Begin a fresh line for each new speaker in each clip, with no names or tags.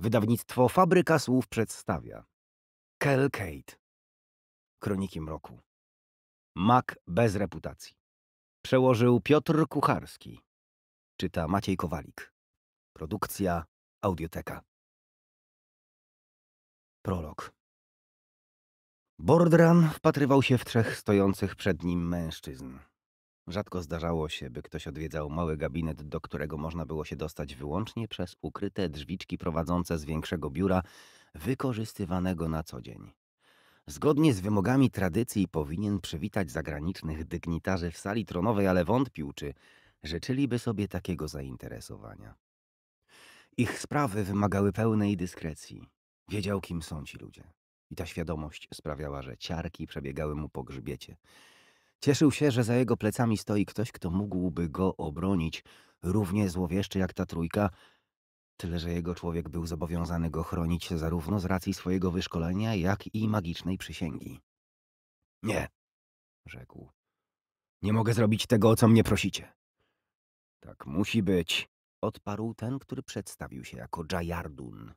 Wydawnictwo Fabryka Słów przedstawia Kel Kate Kroniki Mroku Mak bez reputacji Przełożył Piotr Kucharski Czyta Maciej Kowalik Produkcja Audioteka Prolog Bordran wpatrywał się w trzech stojących przed nim mężczyzn.
Rzadko zdarzało się, by ktoś odwiedzał mały gabinet, do którego można było się dostać wyłącznie przez ukryte drzwiczki prowadzące z większego biura, wykorzystywanego na co dzień. Zgodnie z wymogami tradycji powinien przywitać zagranicznych dygnitarzy w sali tronowej, ale wątpił, czy życzyliby sobie takiego zainteresowania. Ich sprawy wymagały pełnej dyskrecji. Wiedział, kim są ci ludzie. I ta świadomość sprawiała, że ciarki przebiegały mu po grzbiecie. Cieszył się, że za jego plecami stoi ktoś, kto mógłby go obronić, równie złowieszczy jak ta trójka, tyle że jego człowiek był zobowiązany go chronić zarówno z racji swojego wyszkolenia, jak i
magicznej przysięgi. Nie, rzekł. Nie mogę zrobić tego, o co mnie prosicie. Tak musi być, odparł ten, który przedstawił
się jako Jayardun.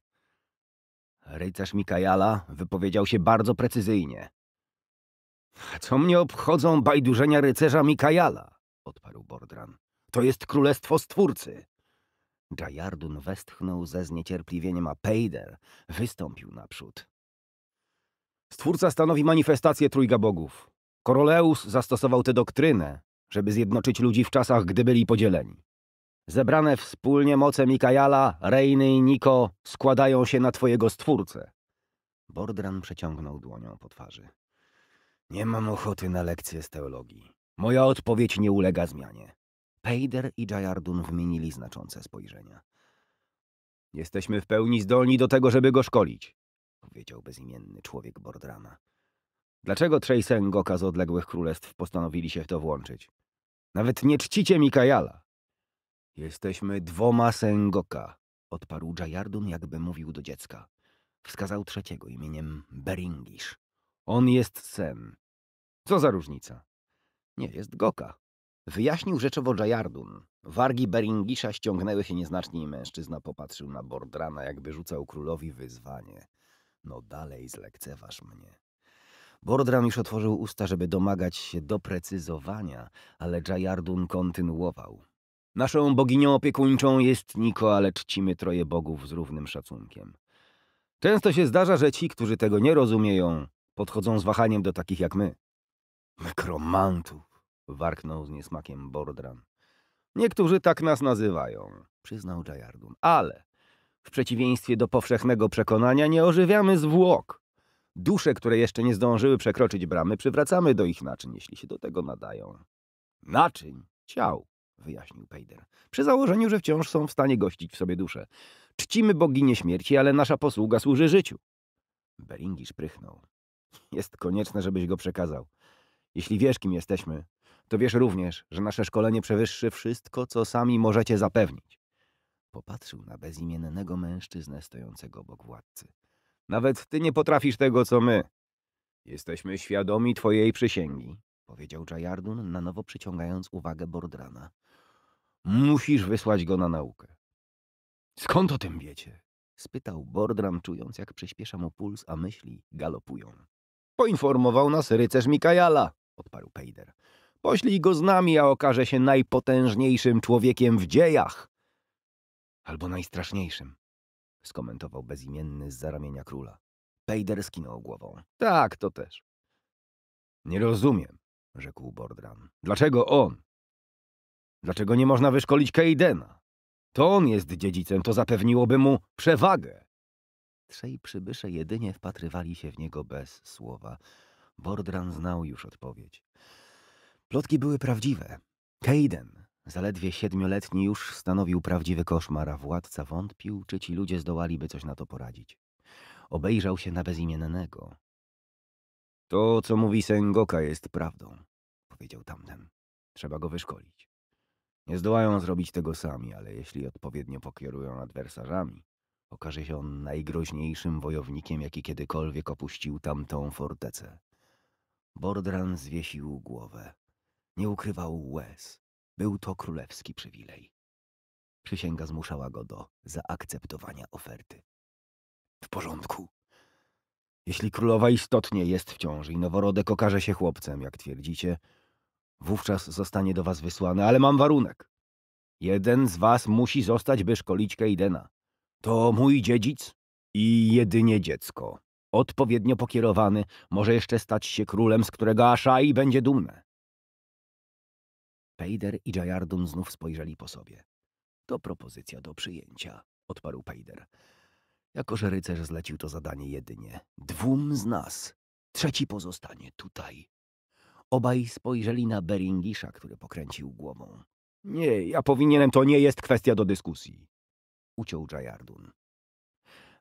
Rycerz Mikajala wypowiedział się bardzo precyzyjnie, co mnie obchodzą bajdurzenia rycerza Mikajala? odparł Bordran. To jest królestwo stwórcy. Jajardun westchnął ze zniecierpliwieniem, a Pejder wystąpił naprzód. Stwórca stanowi manifestację trójga bogów. Koroleus zastosował tę doktrynę, żeby zjednoczyć ludzi w czasach, gdy byli podzieleni. Zebrane wspólnie moce Mikajala, Reiny i Niko składają się na twojego stwórcę. Bordran przeciągnął dłonią po twarzy. Nie mam ochoty na lekcje z teologii. Moja odpowiedź nie ulega zmianie. Pejder i Jajardun wymienili znaczące spojrzenia. Jesteśmy w pełni zdolni do tego, żeby go szkolić, powiedział bezimienny człowiek Bordrana. Dlaczego Trzej Sengoka z odległych królestw postanowili się w to włączyć? Nawet nie czcicie Mikajala. Jesteśmy dwoma Sengoka, odparł Jajardun, jakby mówił do dziecka. Wskazał trzeciego imieniem Beringisz. On jest sen. Co za różnica? Nie, jest Goka. Wyjaśnił rzeczowo Jajardun. Wargi Beringisza ściągnęły się nieznacznie i mężczyzna popatrzył na Bordrana, jakby rzucał królowi wyzwanie. No dalej zlekceważ mnie. Bordram już otworzył usta, żeby domagać się doprecyzowania, ale Jajardun kontynuował. Naszą boginią opiekuńczą jest Niko, ale czcimy troje bogów z równym szacunkiem. Często się zdarza, że ci, którzy tego nie rozumieją, Podchodzą z wahaniem do takich jak my. Nekromantów, warknął z niesmakiem Bordran. Niektórzy tak nas nazywają, przyznał Jayardun, ale w przeciwieństwie do powszechnego przekonania nie ożywiamy zwłok. Dusze, które jeszcze nie zdążyły przekroczyć bramy, przywracamy do ich naczyń, jeśli się do tego nadają. Naczyń, ciał, wyjaśnił Pejder, przy założeniu, że wciąż są w stanie gościć w sobie dusze. Czcimy bogini śmierci, ale nasza posługa służy życiu. Beringisz prychnął. Jest konieczne, żebyś go przekazał. Jeśli wiesz, kim jesteśmy, to wiesz również, że nasze szkolenie przewyższy wszystko, co sami możecie zapewnić. Popatrzył na bezimiennego mężczyznę stojącego obok władcy. Nawet ty nie potrafisz tego, co my. Jesteśmy świadomi twojej przysięgi, powiedział Jajardun, na nowo przyciągając uwagę Bordrana. Musisz wysłać go na naukę. Skąd o tym wiecie? spytał Bordran, czując, jak przyspiesza mu puls, a myśli galopują. Poinformował nas rycerz Mikajala, odparł Pejder. Poślij go z nami, a okaże się najpotężniejszym człowiekiem w dziejach. Albo najstraszniejszym, skomentował bezimienny z zaramienia króla. Pejder skinął głową.
Tak, to też. Nie rozumiem, rzekł Bordran. Dlaczego on? Dlaczego nie można wyszkolić Kejdena? To on jest dziedzicem, to
zapewniłoby mu przewagę. Trzej przybysze jedynie wpatrywali się w niego bez słowa. Bordran znał już odpowiedź. Plotki były prawdziwe. Kejden, zaledwie siedmioletni, już stanowił prawdziwy koszmar, a władca wątpił, czy ci ludzie zdołaliby coś na to poradzić. Obejrzał się na bezimiennego. To, co mówi Sengoka, jest prawdą, powiedział tamten. Trzeba go wyszkolić. Nie zdołają zrobić tego sami, ale jeśli odpowiednio pokierują adwersarzami, Okaże się on najgroźniejszym wojownikiem, jaki kiedykolwiek opuścił tamtą fortecę. Bordran zwiesił głowę. Nie ukrywał
łez. Był to królewski przywilej. Przysięga zmuszała go do zaakceptowania oferty. W porządku. Jeśli królowa istotnie
jest w ciąży i noworodek okaże się chłopcem, jak twierdzicie, wówczas zostanie do was wysłany, ale mam warunek. Jeden z was musi zostać, by szkolić Kejdena. To mój dziedzic i jedynie dziecko. Odpowiednio pokierowany może jeszcze stać się królem, z którego i będzie dumne. Pejder i Jayardun znów spojrzeli po sobie. To propozycja do przyjęcia, odparł Pejder. Jako, że rycerz zlecił to zadanie jedynie dwóm z nas, trzeci pozostanie tutaj. Obaj spojrzeli na Beringisza, który pokręcił głową. Nie, ja powinienem, to nie jest kwestia do dyskusji uciął Jajardun.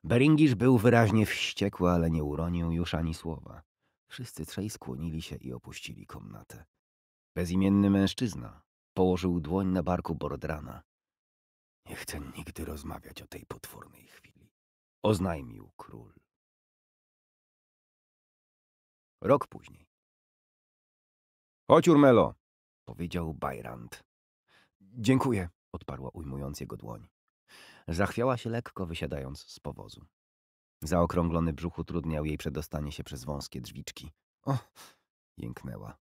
Beringisz był wyraźnie wściekły, ale nie uronił już ani słowa. Wszyscy trzej skłonili się i opuścili komnatę. Bezimienny mężczyzna
położył dłoń na barku Bordrana. Nie chcę nigdy rozmawiać o tej potwornej chwili, oznajmił król. Rok później. Chodź, Urmelo, powiedział Bajrand. Dziękuję, odparła ujmując jego dłoń. Zachwiała
się lekko, wysiadając z powozu. Zaokrąglony brzuch utrudniał jej przedostanie się przez wąskie drzwiczki. O! jęknęła.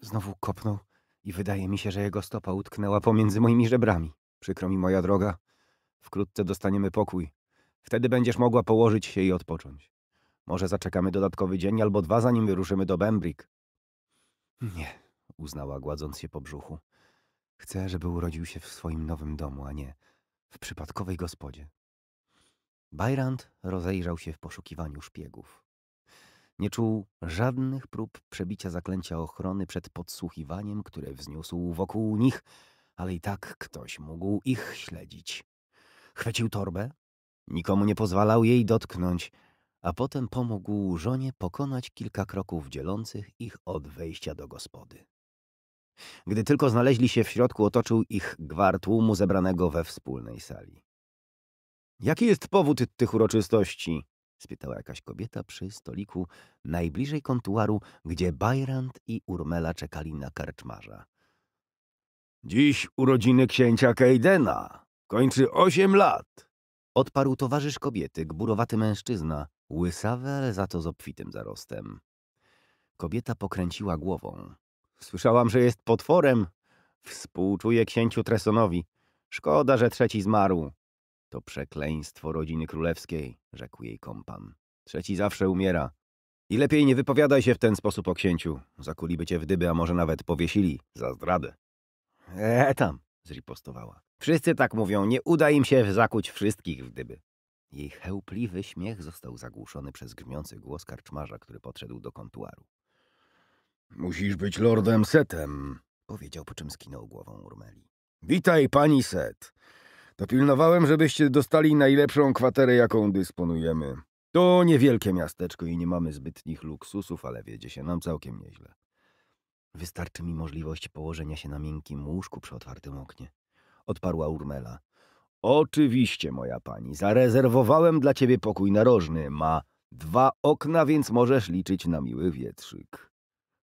Znowu kopnął i wydaje mi się, że jego stopa utknęła pomiędzy moimi żebrami. Przykro mi, moja droga. Wkrótce dostaniemy pokój. Wtedy będziesz mogła położyć się i odpocząć. Może zaczekamy dodatkowy dzień albo dwa, zanim wyruszymy do Bembrik. Nie, uznała, gładząc się po brzuchu. Chcę, żeby urodził się w swoim nowym domu, a nie w przypadkowej gospodzie. Bajrand rozejrzał się w poszukiwaniu szpiegów. Nie czuł żadnych prób przebicia zaklęcia ochrony przed podsłuchiwaniem, które wzniósł wokół nich, ale i tak ktoś mógł ich śledzić. Chwycił torbę, nikomu nie pozwalał jej dotknąć, a potem pomógł żonie pokonać kilka kroków dzielących ich od wejścia do gospody. Gdy tylko znaleźli się w środku, otoczył ich gwar tłumu zebranego we wspólnej sali. Jaki jest powód tych uroczystości? spytała jakaś kobieta przy stoliku najbliżej kontuaru, gdzie Bayrand i Urmela czekali na karczmarza. Dziś urodziny księcia Kejdena. Kończy osiem lat. Odparł towarzysz kobiety, gburowaty mężczyzna, łysawy, ale za to z obfitym zarostem. Kobieta pokręciła głową. Słyszałam, że jest potworem. Współczuję księciu Tresonowi. Szkoda, że trzeci zmarł. To przekleństwo rodziny królewskiej, rzekł jej kompan. Trzeci zawsze umiera. I lepiej nie wypowiadaj się w ten sposób o księciu. Zakuliby cię w dyby, a może nawet powiesili za zdradę. E tam, zripostowała. Wszyscy tak mówią, nie uda im się zakuć wszystkich w dyby. Jej chełpliwy śmiech został zagłuszony przez grzmiący głos karczmarza, który podszedł do kontuaru. Musisz być lordem Setem, powiedział, po czym skinął głową Urmeli. Witaj, pani Set. Dopilnowałem, żebyście dostali najlepszą kwaterę, jaką dysponujemy. To niewielkie miasteczko i nie mamy zbytnich luksusów, ale wiedzie się nam całkiem nieźle. Wystarczy mi możliwość położenia się na miękkim łóżku przy otwartym oknie. Odparła Urmela. Oczywiście, moja pani. Zarezerwowałem dla ciebie pokój narożny. Ma dwa okna, więc możesz liczyć na miły wietrzyk.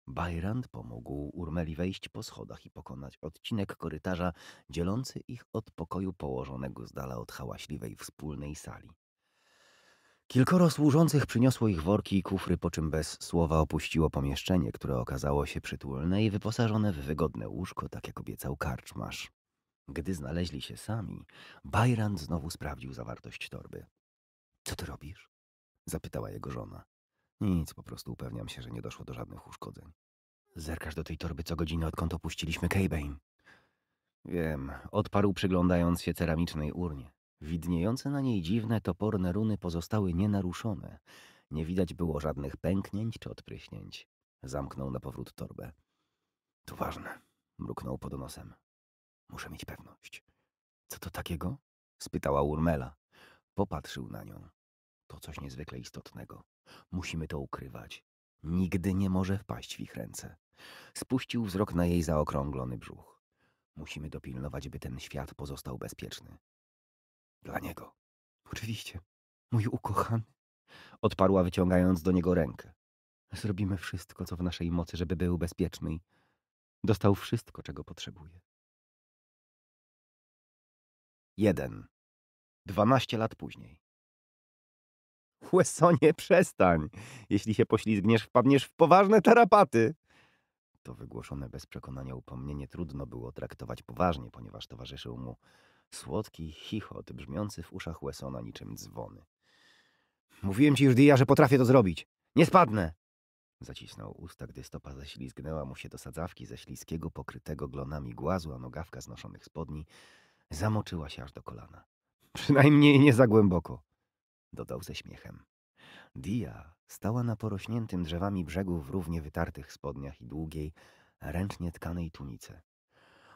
Bajrand pomógł Urmeli wejść po schodach i pokonać odcinek korytarza dzielący ich od pokoju położonego z dala od hałaśliwej wspólnej sali. Kilkoro służących przyniosło ich worki i kufry, po czym bez słowa opuściło pomieszczenie, które okazało się przytulne i wyposażone w wygodne łóżko, tak jak obiecał karczmarz. Gdy znaleźli się sami, Bajrand znowu sprawdził zawartość torby. – Co ty robisz? – zapytała jego żona. Nic, po prostu upewniam się, że nie doszło do żadnych uszkodzeń. Zerkasz do tej torby co godzinę, odkąd opuściliśmy Keybane. Wiem, odparł przyglądając się ceramicznej urnie. Widniejące na niej dziwne, toporne runy pozostały nienaruszone. Nie widać było żadnych pęknięć czy odpryśnięć. Zamknął na powrót torbę. To ważne, mruknął pod nosem. Muszę mieć pewność. Co to takiego? spytała Urmela. Popatrzył na nią. To coś niezwykle istotnego. Musimy to ukrywać. Nigdy nie może wpaść w ich ręce. Spuścił wzrok na jej zaokrąglony brzuch. Musimy dopilnować, by ten świat pozostał bezpieczny. Dla niego.
Oczywiście. Mój ukochany. Odparła, wyciągając do niego rękę. Zrobimy wszystko, co w naszej mocy, żeby był bezpieczny i dostał wszystko, czego potrzebuje. Jeden. Dwanaście lat później. Łesonie, przestań. Jeśli się poślizgniesz,
wpadniesz w poważne tarapaty. To wygłoszone bez przekonania upomnienie trudno było traktować poważnie, ponieważ towarzyszył mu słodki chichot brzmiący w uszach Łesona niczym dzwony. Mówiłem ci już, Dia, że potrafię to zrobić. Nie spadnę! Zacisnął usta, gdy stopa ześlizgnęła mu się do sadzawki ze śliskiego, pokrytego glonami głazu, a nogawka znoszonych spodni zamoczyła się aż do kolana. Przynajmniej nie za głęboko dodał ze śmiechem. Dia stała na porośniętym drzewami brzegu w równie wytartych spodniach i długiej, ręcznie tkanej tunice.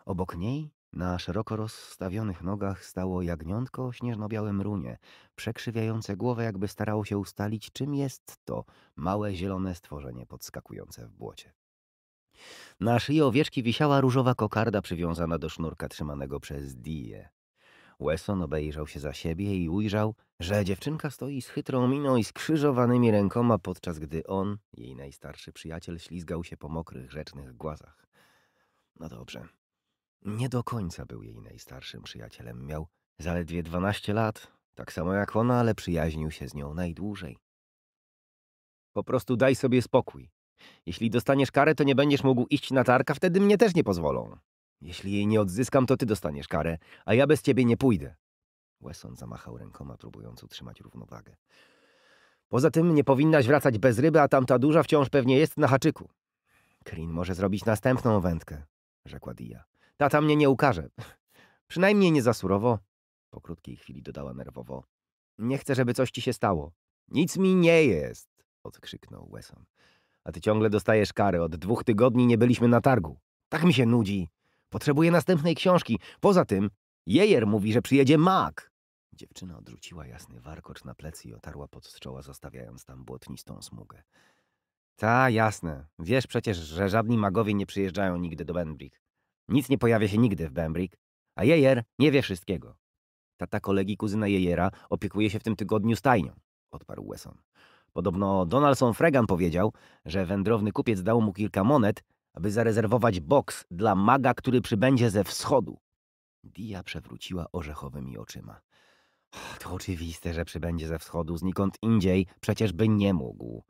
Obok niej, na szeroko rozstawionych nogach, stało jagniątko o śnieżno-białym runie, przekrzywiające głowę, jakby starało się ustalić, czym jest to małe zielone stworzenie podskakujące w błocie. Na szyi owieczki wisiała różowa kokarda przywiązana do sznurka trzymanego przez Diję. Wesson obejrzał się za siebie i ujrzał, że dziewczynka stoi z chytrą miną i skrzyżowanymi rękoma, podczas gdy on, jej najstarszy przyjaciel, ślizgał się po mokrych, rzecznych głazach. No dobrze. Nie do końca był jej najstarszym przyjacielem. Miał zaledwie dwanaście lat, tak samo jak ona, ale przyjaźnił się z nią najdłużej. Po prostu daj sobie spokój. Jeśli dostaniesz karę, to nie będziesz mógł iść na targ, a wtedy mnie też nie pozwolą. Jeśli jej nie odzyskam, to ty dostaniesz karę, a ja bez ciebie nie pójdę. Wesson zamachał rękoma, próbując utrzymać równowagę. Poza tym nie powinnaś wracać bez ryby, a tamta duża wciąż pewnie jest na haczyku. Krin może zrobić następną wędkę, rzekła Dia. Tata mnie nie ukaże. Przynajmniej nie za surowo. Po krótkiej chwili dodała nerwowo. Nie chcę, żeby coś ci się stało. Nic mi nie jest, odkrzyknął Wesson. A ty ciągle dostajesz kary. Od dwóch tygodni nie byliśmy na targu. Tak mi się nudzi. Potrzebuje następnej książki. Poza tym, Jejer mówi, że przyjedzie mak. Dziewczyna odrzuciła jasny warkocz na plecy i otarła pod z czoła, zostawiając tam błotnistą smugę. Ta, jasne. Wiesz przecież, że żadni magowie nie przyjeżdżają nigdy do Benbrick. Nic nie pojawia się nigdy w Benbrick, a Jejer nie wie wszystkiego. Tata kolegi kuzyna Jejera opiekuje się w tym tygodniu stajnią, odparł Wesson. Podobno Donaldson Fregan powiedział, że wędrowny kupiec dał mu kilka monet, aby zarezerwować boks dla maga, który przybędzie ze wschodu. Dia przewróciła orzechowymi oczyma. To oczywiste, że przybędzie ze wschodu, znikąd indziej przecież by nie mógł.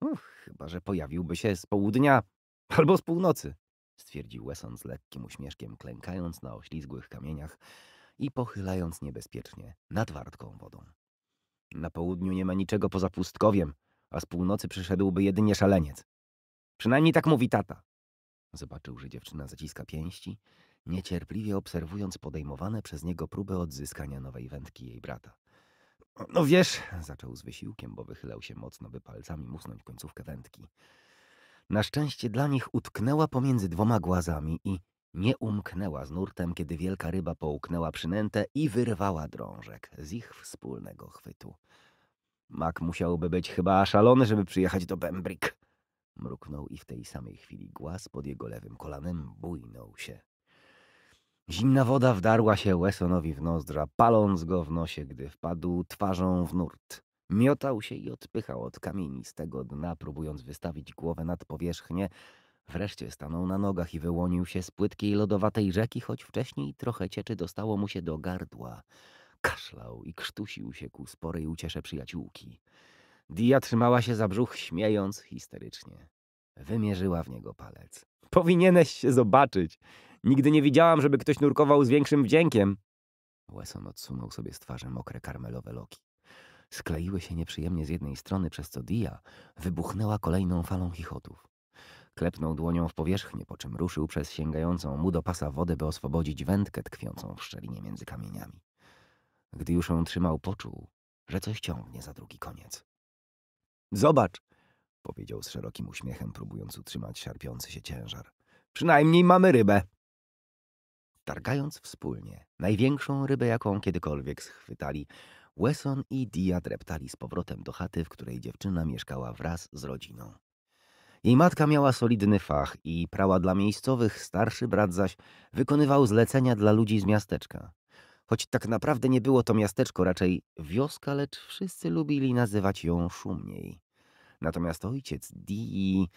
Uch, chyba, że pojawiłby się z południa albo z północy, stwierdził Wesson z lekkim uśmieszkiem, klękając na oślizgłych kamieniach i pochylając niebezpiecznie nad wartką wodą. Na południu nie ma niczego poza pustkowiem, a z północy przyszedłby jedynie szaleniec. Przynajmniej tak mówi tata. Zobaczył, że dziewczyna zaciska pięści, niecierpliwie obserwując podejmowane przez niego próby odzyskania nowej wędki jej brata. No, no wiesz, zaczął z wysiłkiem, bo wychylał się mocno, by palcami musnąć końcówkę wędki. Na szczęście dla nich utknęła pomiędzy dwoma głazami i nie umknęła z nurtem, kiedy wielka ryba połknęła przynętę i wyrwała drążek z ich wspólnego chwytu. Mak musiałby być chyba szalony, żeby przyjechać do Bembrick. Mruknął i w tej samej chwili głaz pod jego lewym kolanem bujnął się. Zimna woda wdarła się Wessonowi w nozdrza, paląc go w nosie, gdy wpadł twarzą w nurt. Miotał się i odpychał od kamieni z tego dna, próbując wystawić głowę nad powierzchnię. Wreszcie stanął na nogach i wyłonił się z płytkiej lodowatej rzeki, choć wcześniej trochę cieczy dostało mu się do gardła. Kaszlał i krztusił się ku sporej uciesze przyjaciółki. Dia trzymała się za brzuch, śmiejąc histerycznie. Wymierzyła w niego palec. Powinieneś się zobaczyć. Nigdy nie widziałam, żeby ktoś nurkował z większym wdziękiem. Wesson odsunął sobie z twarzy mokre karmelowe loki. Skleiły się nieprzyjemnie z jednej strony, przez co Dia wybuchnęła kolejną falą chichotów. Klepnął dłonią w powierzchnię, po czym ruszył przez sięgającą mu do pasa wodę, by oswobodzić wędkę tkwiącą w szczelinie między kamieniami. Gdy już ją trzymał, poczuł, że coś ciągnie za drugi koniec. Zobacz, powiedział z szerokim uśmiechem, próbując utrzymać szarpiący się ciężar. Przynajmniej mamy rybę. Targając wspólnie, największą rybę, jaką kiedykolwiek schwytali, Wesson i Dia dreptali z powrotem do chaty, w której dziewczyna mieszkała wraz z rodziną. Jej matka miała solidny fach i prała dla miejscowych, starszy brat zaś wykonywał zlecenia dla ludzi z miasteczka choć tak naprawdę nie było to miasteczko, raczej wioska, lecz wszyscy lubili nazywać ją szumniej. Natomiast ojciec Dee...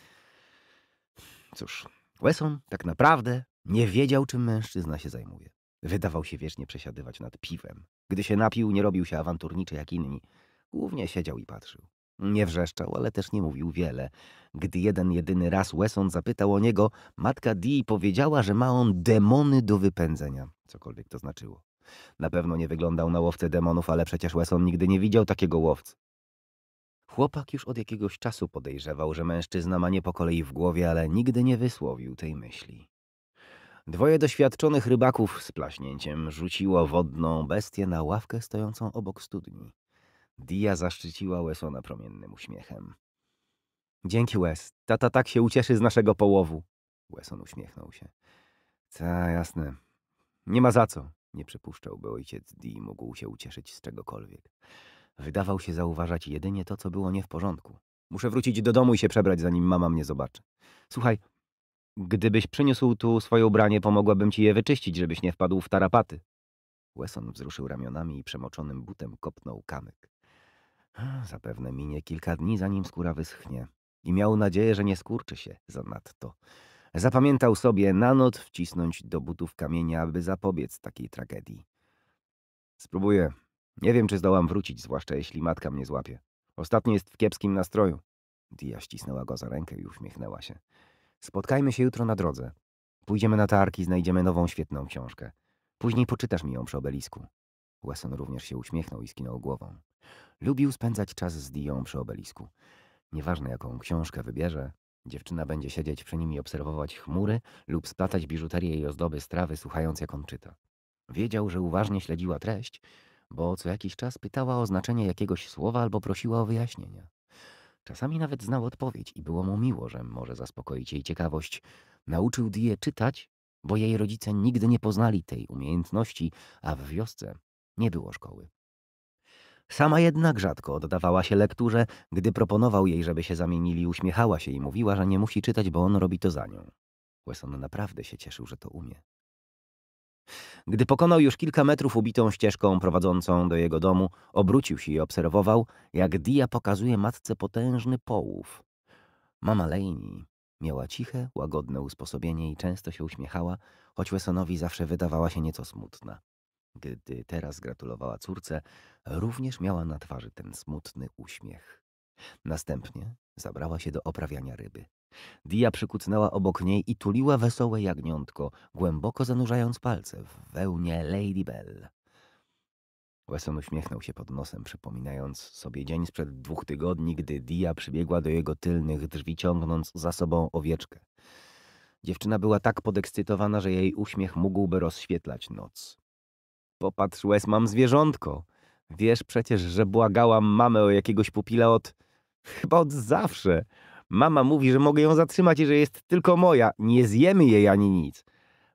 Cóż, Wesson tak naprawdę nie wiedział, czym mężczyzna się zajmuje. Wydawał się wiecznie przesiadywać nad piwem. Gdy się napił, nie robił się awanturniczy jak inni. Głównie siedział i patrzył. Nie wrzeszczał, ale też nie mówił wiele. Gdy jeden jedyny raz Wesson zapytał o niego, matka Dee powiedziała, że ma on demony do wypędzenia, cokolwiek to znaczyło. Na pewno nie wyglądał na łowcę demonów, ale przecież Wesson nigdy nie widział takiego łowcy. Chłopak już od jakiegoś czasu podejrzewał, że mężczyzna ma nie po kolei w głowie, ale nigdy nie wysłowił tej myśli. Dwoje doświadczonych rybaków z plaśnięciem rzuciło wodną bestię na ławkę stojącą obok studni. Dia zaszczyciła Wessona promiennym uśmiechem. Dzięki, Wes. Tata tak się ucieszy z naszego połowu. Wesson uśmiechnął się. Ta, jasne. Nie ma za co. Nie przypuszczał, by ojciec Dee mógł się ucieszyć z czegokolwiek. Wydawał się zauważać jedynie to, co było nie w porządku. Muszę wrócić do domu i się przebrać, zanim mama mnie zobaczy. Słuchaj, gdybyś przyniósł tu swoje ubranie, pomogłabym ci je wyczyścić, żebyś nie wpadł w tarapaty. Wesson wzruszył ramionami i przemoczonym butem kopnął kamyk. Zapewne minie kilka dni, zanim skóra wyschnie. I miał nadzieję, że nie skurczy się zanadto. Zapamiętał sobie na noc wcisnąć do butów kamienia, aby zapobiec takiej tragedii. Spróbuję. Nie wiem, czy zdołam wrócić, zwłaszcza jeśli matka mnie złapie. Ostatnio jest w kiepskim nastroju. Dia ścisnęła go za rękę i uśmiechnęła się. Spotkajmy się jutro na drodze. Pójdziemy na targ i znajdziemy nową świetną książkę. Później poczytasz mi ją przy obelisku. Wesson również się uśmiechnął i skinął głową. Lubił spędzać czas z Dią przy obelisku. Nieważne jaką książkę wybierze, Dziewczyna będzie siedzieć przy nim i obserwować chmury lub splatać biżuterię i ozdoby strawy, słuchając jak on czyta. Wiedział, że uważnie śledziła treść, bo co jakiś czas pytała o znaczenie jakiegoś słowa albo prosiła o wyjaśnienia. Czasami nawet znał odpowiedź i było mu miło, że może zaspokoić jej ciekawość. Nauczył Dię czytać, bo jej rodzice nigdy nie poznali tej umiejętności, a w wiosce nie było szkoły. Sama jednak rzadko oddawała się lekturze, gdy proponował jej, żeby się zamienili, uśmiechała się i mówiła, że nie musi czytać, bo on robi to za nią. Wesson naprawdę się cieszył, że to umie. Gdy pokonał już kilka metrów ubitą ścieżką prowadzącą do jego domu, obrócił się i obserwował, jak Dia pokazuje matce potężny połów. Mama Lejni miała ciche, łagodne usposobienie i często się uśmiechała, choć Wessonowi zawsze wydawała się nieco smutna. Gdy teraz gratulowała córce, również miała na twarzy ten smutny uśmiech. Następnie zabrała się do oprawiania ryby. Dia przykucnęła obok niej i tuliła wesołe jagniątko, głęboko zanurzając palce w wełnie Lady Bell. Wesson uśmiechnął się pod nosem, przypominając sobie dzień sprzed dwóch tygodni, gdy Dia przybiegła do jego tylnych drzwi, ciągnąc za sobą owieczkę. Dziewczyna była tak podekscytowana, że jej uśmiech mógłby rozświetlać noc. Popatrz, łez, mam zwierzątko. Wiesz przecież, że błagałam mamę o jakiegoś pupila od... Chyba od zawsze. Mama mówi, że mogę ją zatrzymać i że jest tylko moja. Nie zjemy jej ani nic.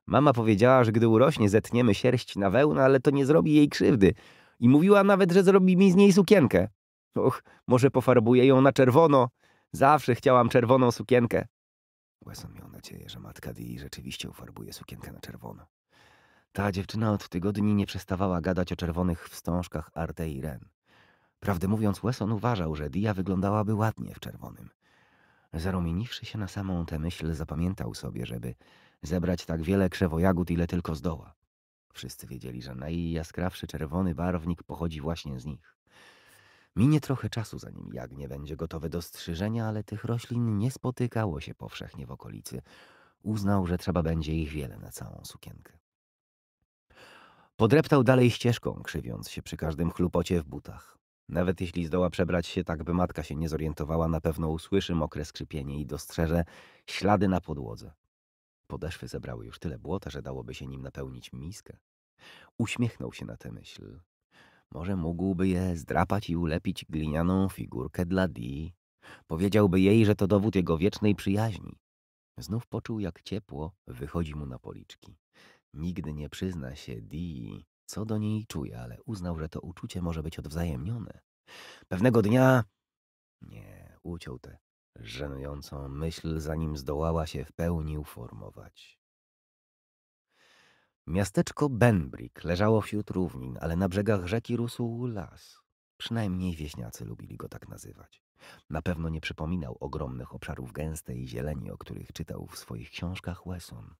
Mama powiedziała, że gdy urośnie, zetniemy sierść na wełnę, ale to nie zrobi jej krzywdy. I mówiła nawet, że zrobi mi z niej sukienkę. Och, może pofarbuję ją na czerwono. Zawsze chciałam czerwoną sukienkę. Wesson miał nadzieję, że matka Dee rzeczywiście ufarbuje sukienkę na czerwono. Ta dziewczyna od tygodni nie przestawała gadać o czerwonych wstążkach Arte i Ren. Prawdę mówiąc, Wesson uważał, że Dia wyglądałaby ładnie w czerwonym. Zarumieniwszy się na samą tę myśl, zapamiętał sobie, żeby zebrać tak wiele krzewojagód, ile tylko zdoła. Wszyscy wiedzieli, że najjaskrawszy czerwony barwnik pochodzi właśnie z nich. Minie trochę czasu, zanim jagnie będzie gotowe do strzyżenia, ale tych roślin nie spotykało się powszechnie w okolicy. Uznał, że trzeba będzie ich wiele na całą sukienkę. Podreptał dalej ścieżką, krzywiąc się przy każdym chlupocie w butach. Nawet jeśli zdoła przebrać się tak, by matka się nie zorientowała, na pewno usłyszy mokre skrzypienie i dostrzeże ślady na podłodze. Podeszwy zebrały już tyle błota, że dałoby się nim napełnić miskę. Uśmiechnął się na tę myśl. Może mógłby je zdrapać i ulepić glinianą figurkę dla Dee. Powiedziałby jej, że to dowód jego wiecznej przyjaźni. Znów poczuł, jak ciepło wychodzi mu na policzki. Nigdy nie przyzna się Dee, co do niej czuje, ale uznał, że to uczucie może być odwzajemnione. Pewnego dnia... Nie, uciął tę żenującą myśl, zanim zdołała się w pełni uformować. Miasteczko Benbrick leżało wśród równin, ale na brzegach rzeki rósł las. Przynajmniej wieśniacy lubili go tak nazywać. Na pewno nie przypominał ogromnych obszarów gęstej zieleni, o których czytał w swoich książkach Wesson.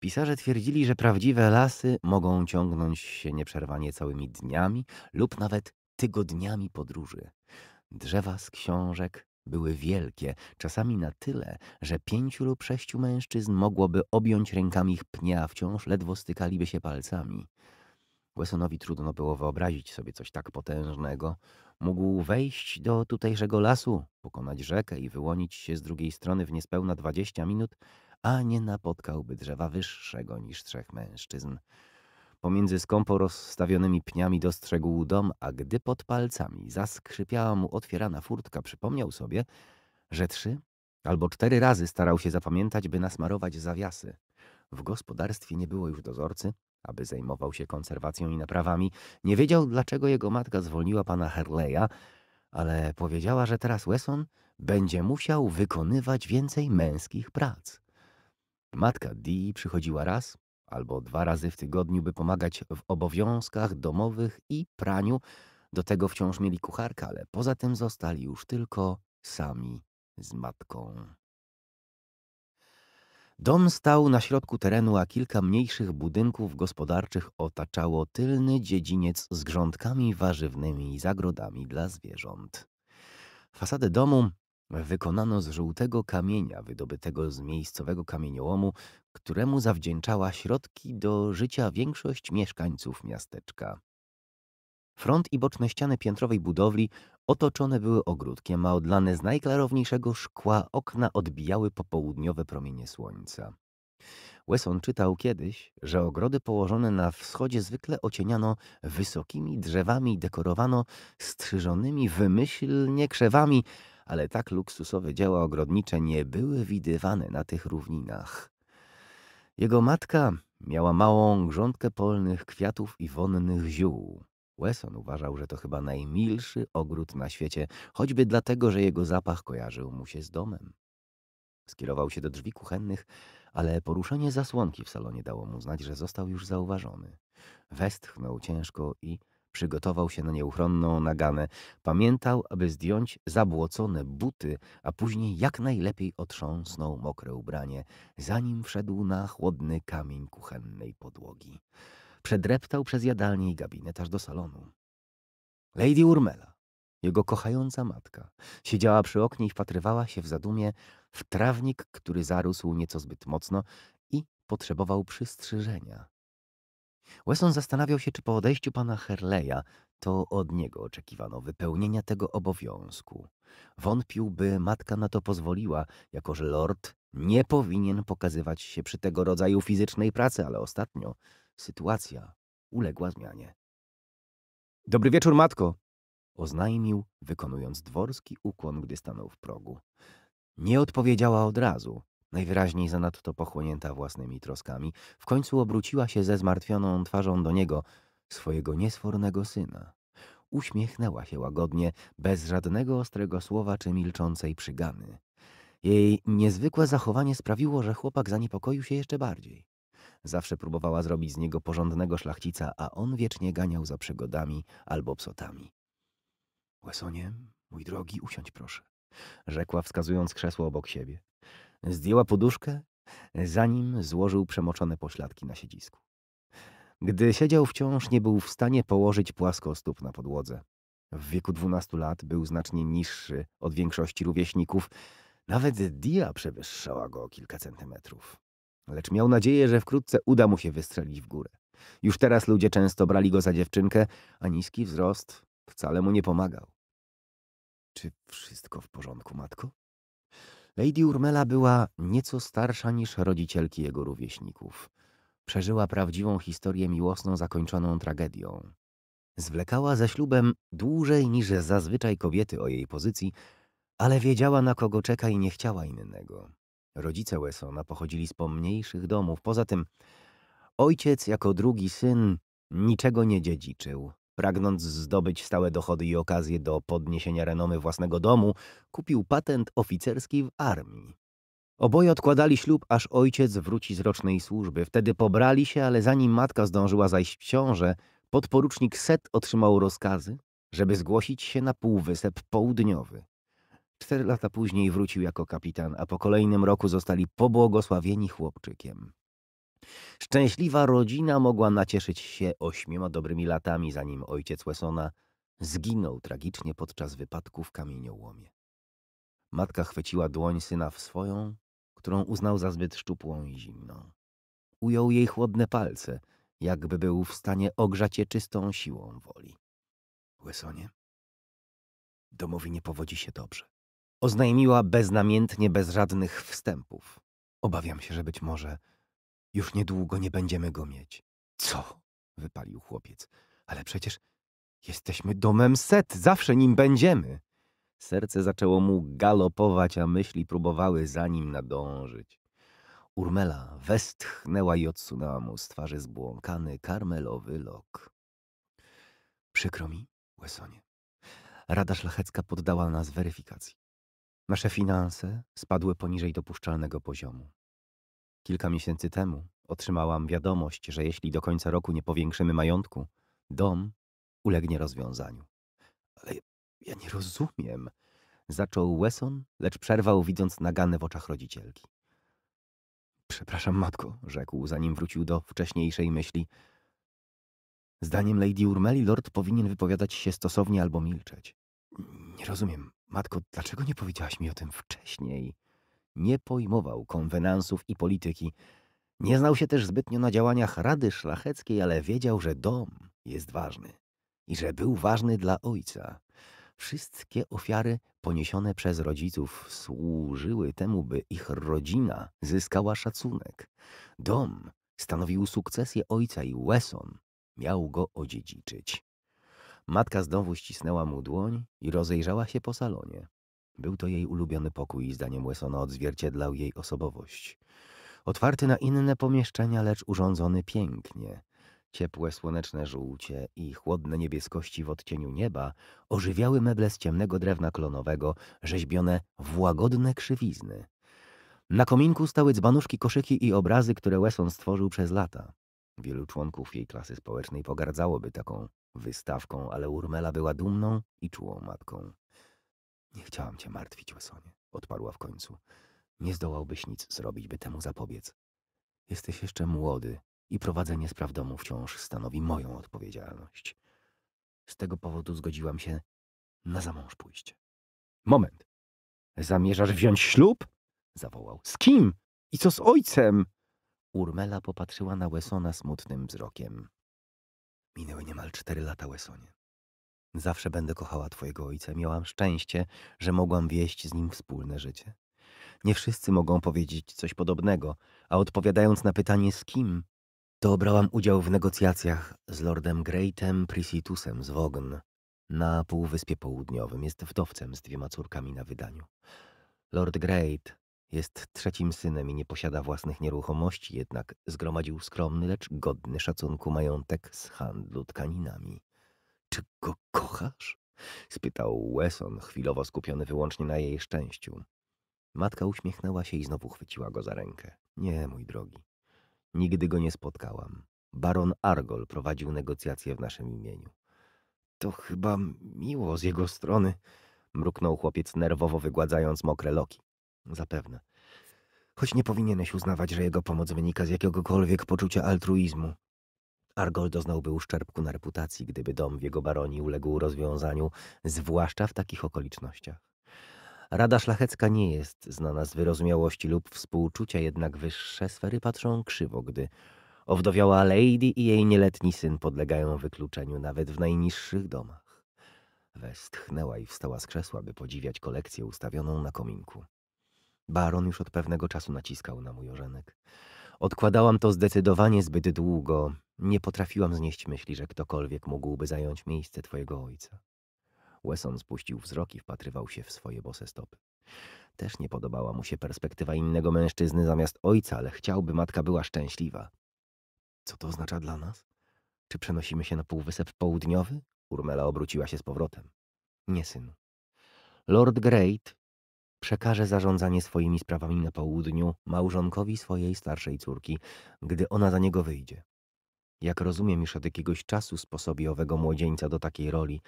Pisarze twierdzili, że prawdziwe lasy mogą ciągnąć się nieprzerwanie całymi dniami lub nawet tygodniami podróży. Drzewa z książek były wielkie, czasami na tyle, że pięciu lub sześciu mężczyzn mogłoby objąć rękami ich pnia, wciąż ledwo stykaliby się palcami. Wessonowi trudno było wyobrazić sobie coś tak potężnego. Mógł wejść do tutejszego lasu, pokonać rzekę i wyłonić się z drugiej strony w niespełna dwadzieścia minut, a nie napotkałby drzewa wyższego niż trzech mężczyzn. Pomiędzy skąpo rozstawionymi pniami dostrzegł dom, a gdy pod palcami zaskrzypiała mu otwierana furtka, przypomniał sobie, że trzy albo cztery razy starał się zapamiętać, by nasmarować zawiasy. W gospodarstwie nie było już dozorcy, aby zajmował się konserwacją i naprawami. Nie wiedział, dlaczego jego matka zwolniła pana Herleja, ale powiedziała, że teraz Wesson będzie musiał wykonywać więcej męskich prac. Matka Dee przychodziła raz albo dwa razy w tygodniu, by pomagać w obowiązkach domowych i praniu. Do tego wciąż mieli kucharkę, ale poza tym zostali już tylko sami z matką. Dom stał na środku terenu, a kilka mniejszych budynków gospodarczych otaczało tylny dziedziniec z grządkami warzywnymi i zagrodami dla zwierząt. Fasadę domu wykonano z żółtego kamienia wydobytego z miejscowego kamieniołomu, któremu zawdzięczała środki do życia większość mieszkańców miasteczka. Front i boczne ściany piętrowej budowli otoczone były ogródkiem, a odlane z najklarowniejszego szkła okna odbijały popołudniowe promienie słońca. Wesson czytał kiedyś, że ogrody położone na wschodzie zwykle ocieniano wysokimi drzewami i dekorowano strzyżonymi wymyślnie krzewami, ale tak luksusowe dzieła ogrodnicze nie były widywane na tych równinach. Jego matka miała małą grządkę polnych kwiatów i wonnych ziół. Wesson uważał, że to chyba najmilszy ogród na świecie, choćby dlatego, że jego zapach kojarzył mu się z domem. Skierował się do drzwi kuchennych, ale poruszenie zasłonki w salonie dało mu znać, że został już zauważony. Westchnął ciężko i Przygotował się na nieuchronną naganę. Pamiętał, aby zdjąć zabłocone buty, a później jak najlepiej otrząsnął mokre ubranie, zanim wszedł na chłodny kamień kuchennej podłogi. Przedreptał przez jadalnię i gabinet aż do salonu. Lady Urmela, jego kochająca matka, siedziała przy oknie i wpatrywała się w zadumie w trawnik, który zarósł nieco zbyt mocno i potrzebował przystrzyżenia. Wesson zastanawiał się, czy po odejściu pana Herleya to od niego oczekiwano wypełnienia tego obowiązku. Wątpił, by matka na to pozwoliła, jako że lord nie powinien pokazywać się przy tego rodzaju fizycznej pracy, ale ostatnio sytuacja uległa zmianie. Dobry wieczór, matko! oznajmił, wykonując dworski ukłon, gdy stanął w progu. Nie odpowiedziała od razu, Najwyraźniej zanadto pochłonięta własnymi troskami, w końcu obróciła się ze zmartwioną twarzą do niego, swojego niesfornego syna. Uśmiechnęła się łagodnie, bez żadnego ostrego słowa czy milczącej przygany. Jej niezwykłe zachowanie sprawiło, że chłopak zaniepokoił się jeszcze bardziej. Zawsze próbowała zrobić z niego porządnego szlachcica, a on wiecznie ganiał za przygodami albo psotami. Łesonie, mój drogi, usiądź proszę, rzekła wskazując krzesło obok siebie. Zdjęła poduszkę, zanim złożył przemoczone pośladki na siedzisku. Gdy siedział wciąż, nie był w stanie położyć płasko stóp na podłodze. W wieku 12 lat był znacznie niższy od większości rówieśników. Nawet Dia przewyższała go o kilka centymetrów. Lecz miał nadzieję, że wkrótce uda mu się wystrzelić w górę. Już teraz ludzie często brali go za dziewczynkę, a niski wzrost wcale mu nie pomagał. Czy wszystko w porządku, matko? Lady Urmela była nieco starsza niż rodzicielki jego rówieśników. Przeżyła prawdziwą historię miłosną zakończoną tragedią. Zwlekała ze ślubem dłużej niż zazwyczaj kobiety o jej pozycji, ale wiedziała na kogo czeka i nie chciała innego. Rodzice Wessona pochodzili z pomniejszych domów. Poza tym ojciec jako drugi syn niczego nie dziedziczył. Pragnąc zdobyć stałe dochody i okazję do podniesienia renomy własnego domu, kupił patent oficerski w armii. Oboje odkładali ślub, aż ojciec wróci z rocznej służby. Wtedy pobrali się, ale zanim matka zdążyła zajść w ciążę, podporucznik Set otrzymał rozkazy, żeby zgłosić się na Półwysep Południowy. Cztery lata później wrócił jako kapitan, a po kolejnym roku zostali pobłogosławieni chłopczykiem. Szczęśliwa rodzina mogła nacieszyć się ośmioma dobrymi latami, zanim ojciec Wessona zginął tragicznie podczas wypadku w kamieniołomie. Matka chwyciła dłoń syna w swoją, którą uznał za zbyt szczupłą i zimną. Ujął jej chłodne palce, jakby był w stanie ogrzać je czystą siłą woli.
Wessonie, domowi nie powodzi się dobrze.
Oznajmiła beznamiętnie, bez żadnych wstępów. Obawiam się, że być może już niedługo nie będziemy go mieć. Co? wypalił chłopiec. Ale przecież jesteśmy domem set, zawsze nim będziemy. Serce zaczęło mu galopować, a myśli próbowały za nim nadążyć. Urmela westchnęła i odsunęła mu z twarzy zbłąkany karmelowy lok. Przykro mi, Łesonie. Rada Szlachecka poddała nas weryfikacji. Nasze finanse spadły poniżej dopuszczalnego poziomu. Kilka miesięcy temu otrzymałam wiadomość, że jeśli do końca roku nie powiększymy majątku, dom ulegnie rozwiązaniu. Ale ja nie rozumiem, zaczął Wesson, lecz przerwał, widząc nagane w oczach rodzicielki. Przepraszam, matko, rzekł, zanim wrócił do wcześniejszej myśli. Zdaniem Lady Urmeli lord powinien wypowiadać się stosownie albo milczeć. Nie rozumiem, matko, dlaczego nie powiedziałaś mi o tym wcześniej? nie pojmował konwenansów i polityki. Nie znał się też zbytnio na działaniach Rady Szlacheckiej, ale wiedział, że dom jest ważny i że był ważny dla ojca. Wszystkie ofiary poniesione przez rodziców służyły temu, by ich rodzina zyskała szacunek. Dom stanowił sukcesję ojca i Wesson miał go odziedziczyć. Matka znowu ścisnęła mu dłoń i rozejrzała się po salonie. Był to jej ulubiony pokój i zdaniem Wessona odzwierciedlał jej osobowość. Otwarty na inne pomieszczenia, lecz urządzony pięknie. Ciepłe słoneczne żółcie i chłodne niebieskości w odcieniu nieba ożywiały meble z ciemnego drewna klonowego, rzeźbione w łagodne krzywizny. Na kominku stały dzbanuszki, koszyki i obrazy, które Wesson stworzył przez lata. Wielu członków jej klasy społecznej pogardzałoby taką wystawką, ale Urmela była dumną i czułą matką. Nie chciałam cię martwić, Wesonie, odparła w końcu. Nie zdołałbyś nic zrobić, by temu zapobiec. Jesteś jeszcze młody i prowadzenie spraw domu wciąż stanowi moją odpowiedzialność. Z tego powodu zgodziłam się na zamąż pójście. Moment. Zamierzasz wziąć ślub? zawołał. Z kim? I co z ojcem? Urmela popatrzyła na Wesona smutnym wzrokiem. Minęły niemal cztery lata, Wesonie. Zawsze będę kochała Twojego ojca. Miałam szczęście, że mogłam wieść z nim wspólne życie. Nie wszyscy mogą powiedzieć coś podobnego, a odpowiadając na pytanie z kim, to brałam udział w negocjacjach z lordem Greatem Prisitusem z Wogn na Półwyspie Południowym. Jest wdowcem z dwiema córkami na wydaniu. Lord Great jest trzecim synem i nie posiada własnych nieruchomości, jednak zgromadził skromny, lecz godny szacunku majątek z handlu tkaninami. Czy go kochasz? spytał Wesson, chwilowo skupiony wyłącznie na jej szczęściu. Matka uśmiechnęła się i znowu chwyciła go za rękę. Nie, mój drogi. Nigdy go nie spotkałam. Baron Argol prowadził negocjacje w naszym imieniu. To chyba miło z jego strony, mruknął chłopiec nerwowo wygładzając mokre loki. Zapewne. Choć nie powinieneś uznawać, że jego pomoc wynika z jakiegokolwiek poczucia altruizmu. Argol doznałby uszczerbku na reputacji, gdyby dom w jego baronii uległ rozwiązaniu, zwłaszcza w takich okolicznościach. Rada szlachecka nie jest znana z wyrozumiałości lub współczucia, jednak wyższe sfery patrzą krzywo, gdy owdowiała Lady i jej nieletni syn podlegają wykluczeniu nawet w najniższych domach. Westchnęła i wstała z krzesła, by podziwiać kolekcję ustawioną na kominku. Baron już od pewnego czasu naciskał na mój orzenek. Odkładałam to zdecydowanie zbyt długo. Nie potrafiłam znieść myśli, że ktokolwiek mógłby zająć miejsce twojego ojca. Wesson spuścił wzrok i wpatrywał się w swoje bose stopy. Też nie podobała mu się perspektywa innego mężczyzny zamiast ojca, ale chciałby matka była szczęśliwa. Co to oznacza dla nas? Czy przenosimy się na Półwysep Południowy? Urmela obróciła się z powrotem. Nie, synu. Lord Great przekaże zarządzanie swoimi sprawami na południu małżonkowi swojej starszej córki, gdy ona za niego wyjdzie. Jak rozumiem już od jakiegoś czasu sposobie owego młodzieńca do takiej roli,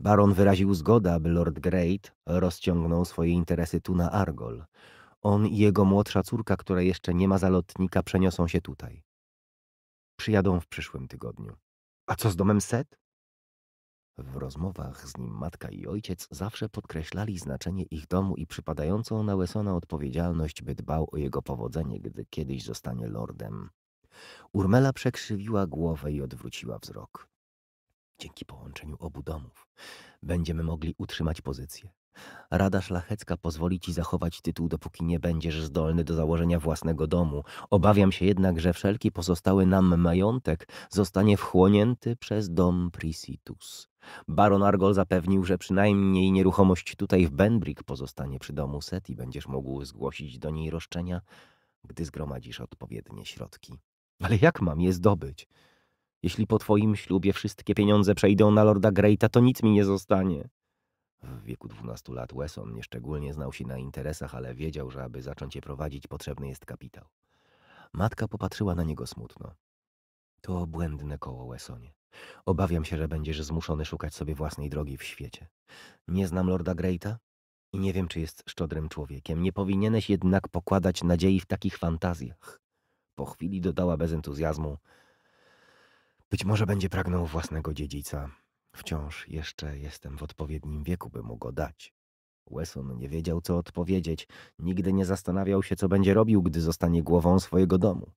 baron wyraził zgodę, aby Lord Great rozciągnął swoje interesy tu na Argol. On i jego młodsza córka, która jeszcze nie ma zalotnika, przeniosą się tutaj. Przyjadą w przyszłym tygodniu. A co z domem Set? W rozmowach z nim matka i ojciec zawsze podkreślali znaczenie ich domu i przypadającą na Wessona odpowiedzialność, by dbał o jego powodzenie, gdy kiedyś zostanie lordem. Urmela przekrzywiła głowę i odwróciła wzrok. Dzięki połączeniu obu domów będziemy mogli utrzymać pozycję. Rada Szlachecka pozwoli ci zachować tytuł, dopóki nie będziesz zdolny do założenia własnego domu. Obawiam się jednak, że wszelki pozostały nam majątek zostanie wchłonięty przez dom Prisitus. Baron Argol zapewnił, że przynajmniej nieruchomość tutaj w Benbrick pozostanie przy domu Set i będziesz mógł zgłosić do niej roszczenia, gdy zgromadzisz odpowiednie środki. Ale jak mam je zdobyć? Jeśli po twoim ślubie wszystkie pieniądze przejdą na Lorda Greita, to nic mi nie zostanie. W wieku 12 lat Wesson nieszczególnie znał się na interesach, ale wiedział, że aby zacząć je prowadzić, potrzebny jest kapitał. Matka popatrzyła na niego smutno. To błędne koło, Wessonie. Obawiam się, że będziesz zmuszony szukać sobie własnej drogi w świecie. Nie znam Lorda Greyta i nie wiem, czy jest szczodrym człowiekiem. Nie powinieneś jednak pokładać nadziei w takich fantazjach. Po chwili dodała bez entuzjazmu. Być może będzie pragnął własnego dziedzica. Wciąż jeszcze jestem w odpowiednim wieku, by mu go dać. Wesson nie wiedział, co odpowiedzieć. Nigdy nie zastanawiał się, co będzie robił, gdy zostanie głową swojego domu.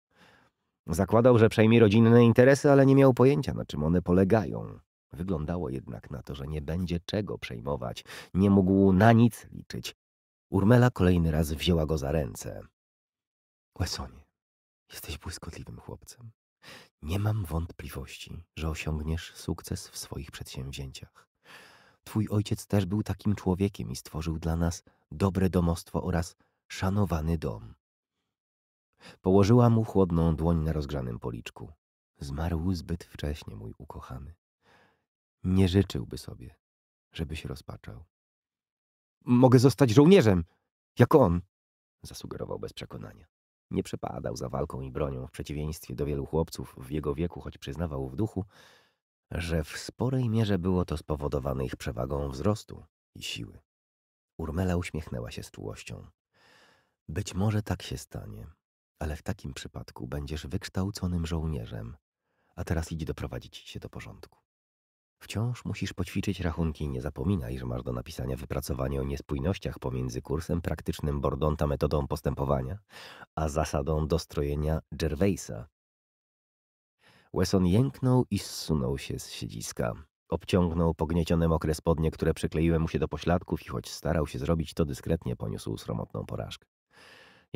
Zakładał, że przejmie rodzinne interesy, ale nie miał pojęcia, na czym one polegają. Wyglądało jednak na to, że nie będzie czego przejmować. Nie mógł na nic liczyć. Urmela kolejny raz wzięła go za ręce. Łesonie, jesteś błyskotliwym chłopcem. Nie mam wątpliwości, że osiągniesz sukces w swoich przedsięwzięciach. Twój ojciec też był takim człowiekiem i stworzył dla nas dobre domostwo oraz szanowany dom. Położyła mu chłodną dłoń na rozgrzanym policzku. Zmarł zbyt wcześnie, mój ukochany. Nie życzyłby sobie, żeby się rozpaczał. Mogę zostać żołnierzem, jak on, zasugerował bez przekonania. Nie przepadał za walką i bronią, w przeciwieństwie do wielu chłopców w jego wieku, choć przyznawał w duchu, że w sporej mierze było to spowodowane ich przewagą wzrostu i siły. Urmela uśmiechnęła się z czułością. Być może tak się stanie ale w takim przypadku będziesz wykształconym żołnierzem, a teraz idź doprowadzić się do porządku. Wciąż musisz poćwiczyć rachunki i nie zapominaj, że masz do napisania wypracowanie o niespójnościach pomiędzy kursem praktycznym Bordonta metodą postępowania, a zasadą dostrojenia Gervaisa. Wesson jęknął i zsunął się z siedziska. Obciągnął pogniecionem okres spodnie, które przykleiły mu się do pośladków i choć starał się zrobić to dyskretnie, poniósł sromotną porażkę.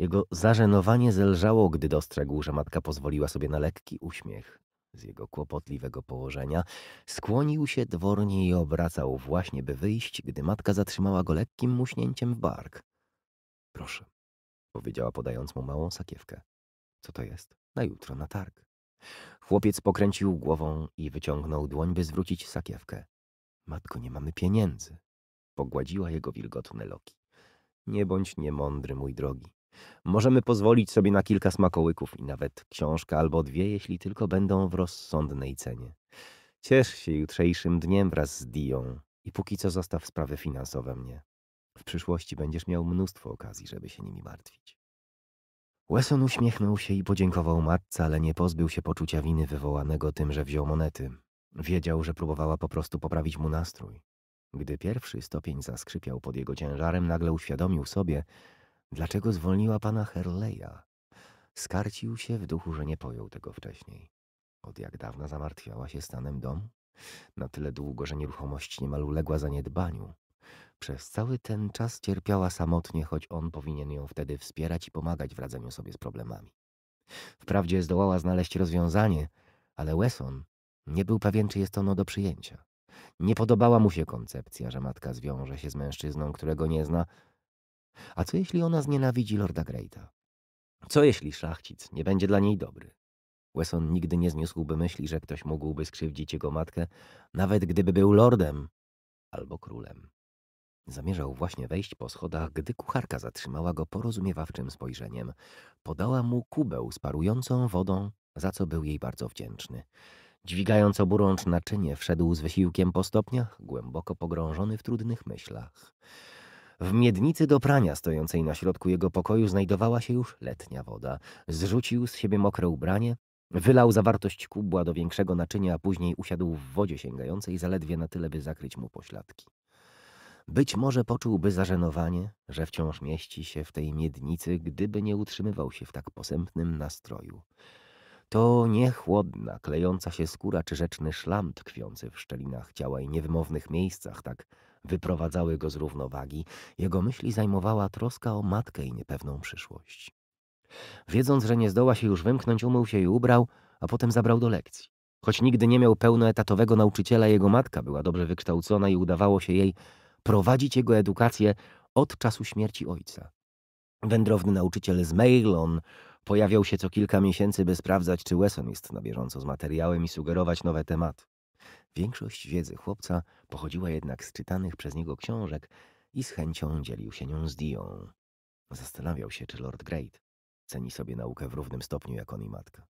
Jego zażenowanie zelżało, gdy dostrzegł, że matka pozwoliła sobie na lekki uśmiech. Z jego kłopotliwego położenia skłonił się dwornie i obracał właśnie, by wyjść, gdy matka zatrzymała go lekkim muśnięciem w bark. Proszę, powiedziała podając mu małą sakiewkę. Co to jest? Na jutro, na targ. Chłopiec pokręcił głową i wyciągnął dłoń, by zwrócić sakiewkę. Matko, nie mamy pieniędzy, pogładziła jego wilgotne loki. Nie bądź niemądry, mój drogi. Możemy pozwolić sobie na kilka smakołyków i nawet książkę albo dwie, jeśli tylko będą w rozsądnej cenie. Ciesz się jutrzejszym dniem wraz z Dią i póki co zostaw sprawy finansowe mnie. W przyszłości będziesz miał mnóstwo okazji, żeby się nimi martwić. Wesson uśmiechnął się i podziękował matce, ale nie pozbył się poczucia winy wywołanego tym, że wziął monety. Wiedział, że próbowała po prostu poprawić mu nastrój. Gdy pierwszy stopień zaskrzypiał pod jego ciężarem, nagle uświadomił sobie, Dlaczego zwolniła pana Herleja? Skarcił się w duchu, że nie pojął tego wcześniej. Od jak dawna zamartwiała się stanem domu? Na tyle długo, że nieruchomość niemal uległa zaniedbaniu. Przez cały ten czas cierpiała samotnie, choć on powinien ją wtedy wspierać i pomagać w radzeniu sobie z problemami. Wprawdzie zdołała znaleźć rozwiązanie, ale Wesson nie był pewien, czy jest ono do przyjęcia. Nie podobała mu się koncepcja, że matka zwiąże się z mężczyzną, którego nie zna, a co jeśli ona znienawidzi Lorda Greyta? Co jeśli szlachcic nie będzie dla niej dobry? Wesson nigdy nie zniósłby myśli, że ktoś mógłby skrzywdzić jego matkę, nawet gdyby był lordem albo królem. Zamierzał właśnie wejść po schodach, gdy kucharka zatrzymała go porozumiewawczym spojrzeniem. Podała mu kubeł z parującą wodą, za co był jej bardzo wdzięczny. Dźwigając oburącz naczynie, wszedł z wysiłkiem po stopniach, głęboko pogrążony w trudnych myślach. W miednicy do prania stojącej na środku jego pokoju znajdowała się już letnia woda. Zrzucił z siebie mokre ubranie, wylał zawartość kubła do większego naczynia, a później usiadł w wodzie sięgającej zaledwie na tyle, by zakryć mu pośladki. Być może poczułby zażenowanie, że wciąż mieści się w tej miednicy, gdyby nie utrzymywał się w tak posępnym nastroju. To niechłodna, klejąca się skóra czy rzeczny szlam tkwiący w szczelinach ciała i niewymownych miejscach tak wyprowadzały go z równowagi, jego myśli zajmowała troska o matkę i niepewną przyszłość. Wiedząc, że nie zdoła się już wymknąć, umył się i ubrał, a potem zabrał do lekcji. Choć nigdy nie miał pełnoetatowego nauczyciela, jego matka była dobrze wykształcona i udawało się jej prowadzić jego edukację od czasu śmierci ojca. Wędrowny nauczyciel z Mailon pojawiał się co kilka miesięcy, by sprawdzać, czy Wesson jest na bieżąco z materiałem i sugerować nowe tematy. Większość wiedzy chłopca Pochodziła jednak z czytanych przez niego książek i z chęcią dzielił się nią z Dią. Zastanawiał się, czy Lord Great ceni sobie naukę w równym stopniu jak on i matka.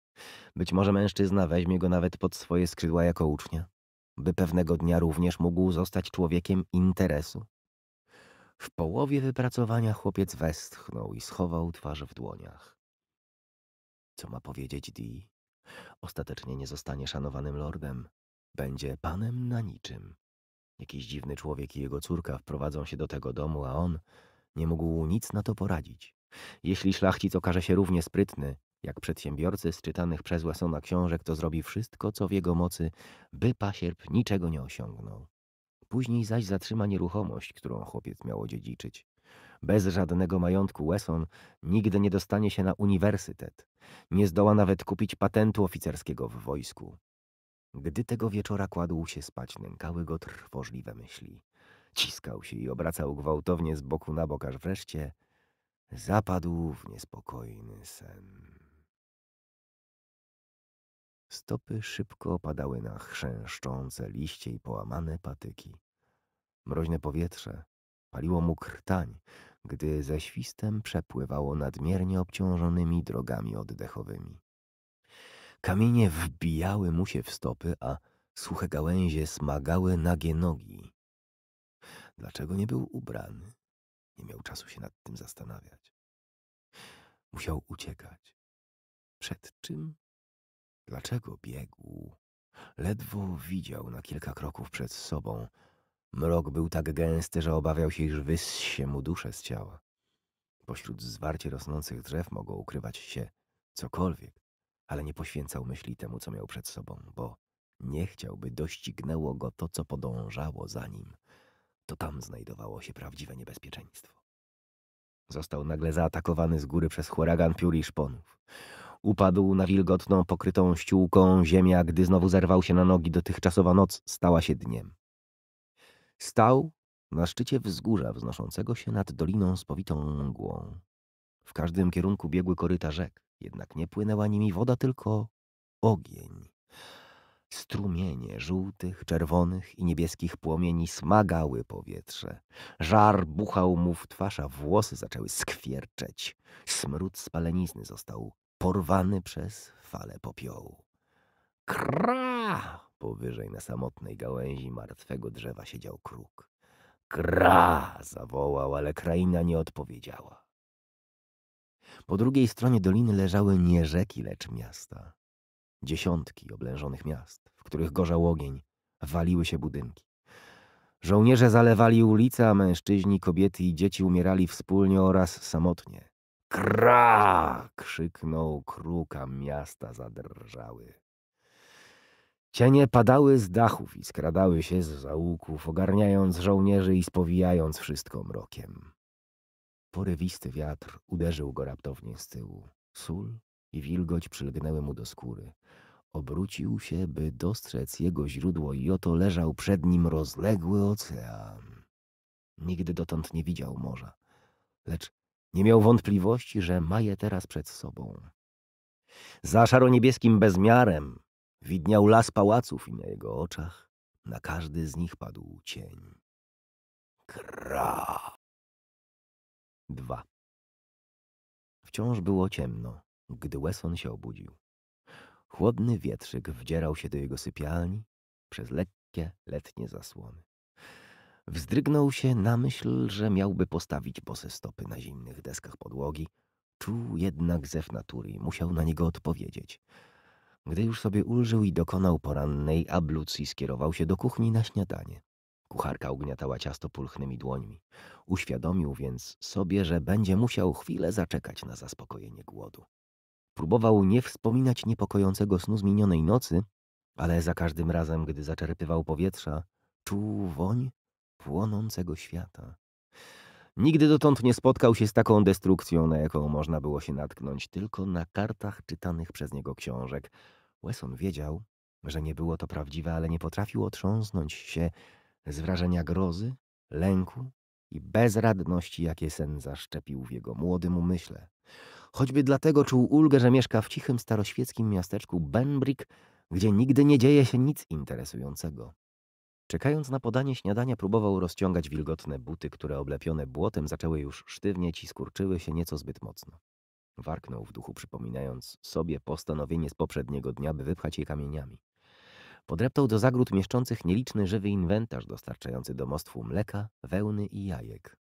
Być może mężczyzna weźmie go nawet pod swoje skrzydła jako ucznia, by pewnego dnia również mógł zostać człowiekiem interesu. W połowie wypracowania chłopiec westchnął i schował twarz w dłoniach. Co ma powiedzieć Dee? Ostatecznie nie zostanie szanowanym lordem. Będzie panem na niczym. Jakiś dziwny człowiek i jego córka wprowadzą się do tego domu, a on nie mógł nic na to poradzić. Jeśli szlachcic okaże się równie sprytny, jak przedsiębiorcy z czytanych przez Wessona książek, to zrobi wszystko, co w jego mocy, by pasierb niczego nie osiągnął. Później zaś zatrzyma nieruchomość, którą chłopiec miał odziedziczyć. Bez żadnego majątku Wesson nigdy nie dostanie się na uniwersytet. Nie zdoła nawet kupić patentu oficerskiego w wojsku. Gdy tego wieczora kładł się spać, nękały go trwożliwe myśli. Ciskał się i obracał gwałtownie z boku na bok, aż wreszcie zapadł w niespokojny sen. Stopy szybko opadały na chrzęszczące liście i połamane patyki. Mroźne powietrze paliło mu krtań, gdy ze świstem przepływało nadmiernie obciążonymi drogami oddechowymi. Kamienie wbijały mu się w stopy, a suche gałęzie smagały nagie nogi.
Dlaczego nie był ubrany? Nie miał czasu się nad tym zastanawiać. Musiał uciekać. Przed czym? Dlaczego biegł? Ledwo widział na kilka kroków przed sobą.
Mrok był tak gęsty, że obawiał się, iż wyssie mu duszę z ciała. Pośród zwarcie rosnących drzew mogło ukrywać się cokolwiek ale nie poświęcał myśli temu, co miał przed sobą, bo nie chciałby doścignęło go to, co podążało za nim. To tam znajdowało się prawdziwe niebezpieczeństwo. Został nagle zaatakowany z góry przez huragan piór i szponów. Upadł na wilgotną, pokrytą ściółką ziemię, a gdy znowu zerwał się na nogi, dotychczasowa noc stała się dniem. Stał na szczycie wzgórza wznoszącego się nad doliną spowitą mgłą. W każdym kierunku biegły koryta rzek. Jednak nie płynęła nimi woda, tylko ogień. Strumienie żółtych, czerwonych i niebieskich płomieni smagały powietrze. Żar buchał mu w twarz, a włosy zaczęły skwierczeć. Smród spalenizny został porwany przez fale popiołu. Kra! Powyżej na samotnej gałęzi martwego drzewa siedział kruk. Kra! zawołał, ale kraina nie odpowiedziała. Po drugiej stronie doliny leżały nie rzeki, lecz miasta. Dziesiątki oblężonych miast, w których gorzał ogień, waliły się budynki. Żołnierze zalewali ulice, a mężczyźni, kobiety i dzieci umierali wspólnie oraz samotnie. Kra! krzyknął kruka, miasta zadrżały. Cienie padały z dachów i skradały się z załuków, ogarniając żołnierzy i spowijając wszystko mrokiem. Porywisty wiatr uderzył go raptownie z tyłu. Sól i wilgoć przylgnęły mu do skóry. Obrócił się, by dostrzec jego źródło i oto leżał przed nim rozległy ocean. Nigdy dotąd nie widział morza, lecz nie miał wątpliwości, że ma je teraz przed sobą. Za szaro-niebieskim bezmiarem
widniał las pałaców i na jego oczach na każdy z nich padł cień. Kra! Dwa. Wciąż było ciemno, gdy Wesson się obudził. Chłodny
wietrzyk wdzierał się do jego sypialni przez lekkie, letnie zasłony. Wzdrygnął się na myśl, że miałby postawić bose stopy na zimnych deskach podłogi. Czuł jednak zew natury i musiał na niego odpowiedzieć. Gdy już sobie ulżył i dokonał porannej ablucji, skierował się do kuchni na śniadanie. Kucharka ugniatała ciasto pulchnymi dłońmi. Uświadomił więc sobie, że będzie musiał chwilę zaczekać na zaspokojenie głodu. Próbował nie wspominać niepokojącego snu z minionej nocy, ale za każdym razem, gdy zaczerpywał powietrza, czuł woń płonącego świata. Nigdy dotąd nie spotkał się z taką destrukcją, na jaką można było się natknąć tylko na kartach czytanych przez niego książek. Wesson wiedział, że nie było to prawdziwe, ale nie potrafił otrząsnąć się z wrażenia grozy, lęku i bezradności, jakie sen zaszczepił w jego młodym umyśle. Choćby dlatego czuł ulgę, że mieszka w cichym staroświeckim miasteczku Benbrick, gdzie nigdy nie dzieje się nic interesującego. Czekając na podanie śniadania, próbował rozciągać wilgotne buty, które oblepione błotem zaczęły już sztywnieć i skurczyły się nieco zbyt mocno. Warknął w duchu, przypominając sobie postanowienie z poprzedniego dnia, by wypchać je kamieniami. Podreptał do zagród mieszczących nieliczny żywy inwentarz dostarczający domostwu mleka, wełny i jajek.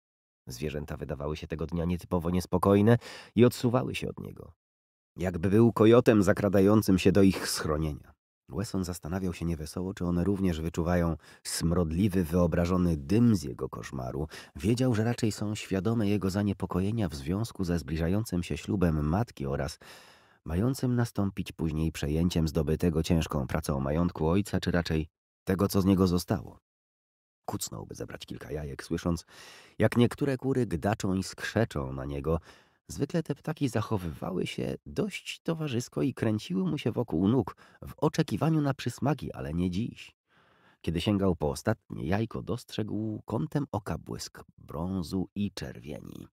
Zwierzęta wydawały się tego dnia nietypowo niespokojne i odsuwały się od niego. Jakby był kojotem zakradającym się do ich schronienia. Wesson zastanawiał się niewesoło, czy one również wyczuwają smrodliwy, wyobrażony dym z jego koszmaru. Wiedział, że raczej są świadome jego zaniepokojenia w związku ze zbliżającym się ślubem matki oraz mającym nastąpić później przejęciem zdobytego ciężką pracą majątku ojca, czy raczej tego, co z niego zostało. kucnąłby zebrać kilka jajek, słysząc, jak niektóre kury gdaczą i skrzeczą na niego. Zwykle te ptaki zachowywały się dość towarzysko i kręciły mu się wokół nóg, w oczekiwaniu na przysmagi, ale nie dziś. Kiedy sięgał po ostatnie jajko, dostrzegł kątem oka błysk brązu i czerwieni.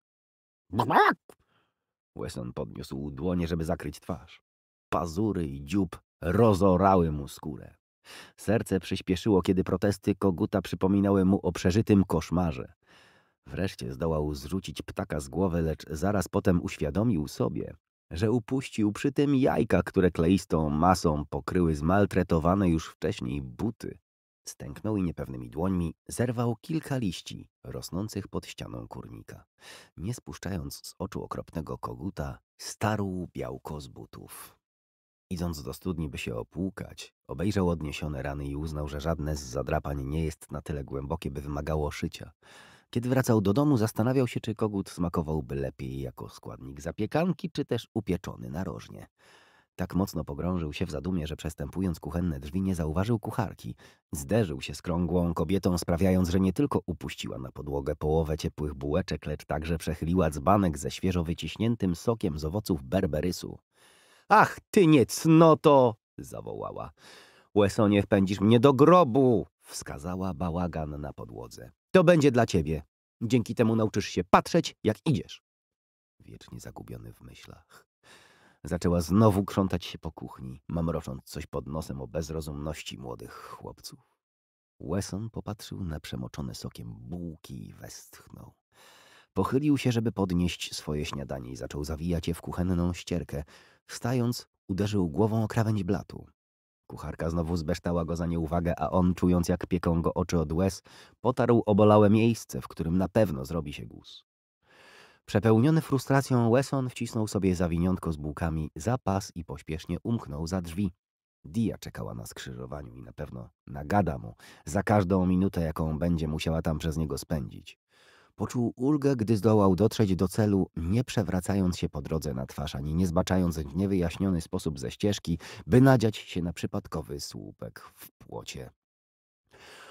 Wesson podniósł dłonie, żeby zakryć twarz. Pazury i dziób rozorały mu skórę. Serce przyspieszyło, kiedy protesty koguta przypominały mu o przeżytym koszmarze. Wreszcie zdołał zrzucić ptaka z głowy, lecz zaraz potem uświadomił sobie, że upuścił przy tym jajka, które kleistą masą pokryły zmaltretowane już wcześniej buty. Stęknął i niepewnymi dłońmi zerwał kilka liści rosnących pod ścianą kurnika. Nie spuszczając z oczu okropnego koguta, starł białko z butów. Idąc do studni, by się opłukać, obejrzał odniesione rany i uznał, że żadne z zadrapań nie jest na tyle głębokie, by wymagało szycia. Kiedy wracał do domu, zastanawiał się, czy kogut smakowałby lepiej jako składnik zapiekanki, czy też upieczony narożnie. Tak mocno pogrążył się w zadumie, że przestępując kuchenne drzwi nie zauważył kucharki. Zderzył się z krągłą kobietą, sprawiając, że nie tylko upuściła na podłogę połowę ciepłych bułeczek, lecz także przechyliła dzbanek ze świeżo wyciśniętym sokiem z owoców berberysu. Ach, ty niecnoto! zawołała. Łesonie wpędzisz mnie do grobu! wskazała bałagan na podłodze. To będzie dla ciebie. Dzięki temu nauczysz się patrzeć, jak idziesz. Wiecznie zagubiony w myślach. Zaczęła znowu krzątać się po kuchni, mamrocząc coś pod nosem o bezrozumności młodych chłopców. Wesson popatrzył na przemoczone sokiem bułki i westchnął. Pochylił się, żeby podnieść swoje śniadanie i zaczął zawijać je w kuchenną ścierkę. Wstając, uderzył głową o krawędź blatu. Kucharka znowu zbeształa go za nieuwagę, a on, czując jak pieką go oczy od łez, potarł obolałe miejsce, w którym na pewno zrobi się guz. Przepełniony frustracją Wesson wcisnął sobie zawiniątko z bułkami za pas i pośpiesznie umknął za drzwi. Dia czekała na skrzyżowaniu i na pewno nagada mu za każdą minutę, jaką będzie musiała tam przez niego spędzić. Poczuł ulgę, gdy zdołał dotrzeć do celu, nie przewracając się po drodze na twarz, ani nie zbaczając w niewyjaśniony sposób ze ścieżki, by nadziać się na przypadkowy słupek w płocie.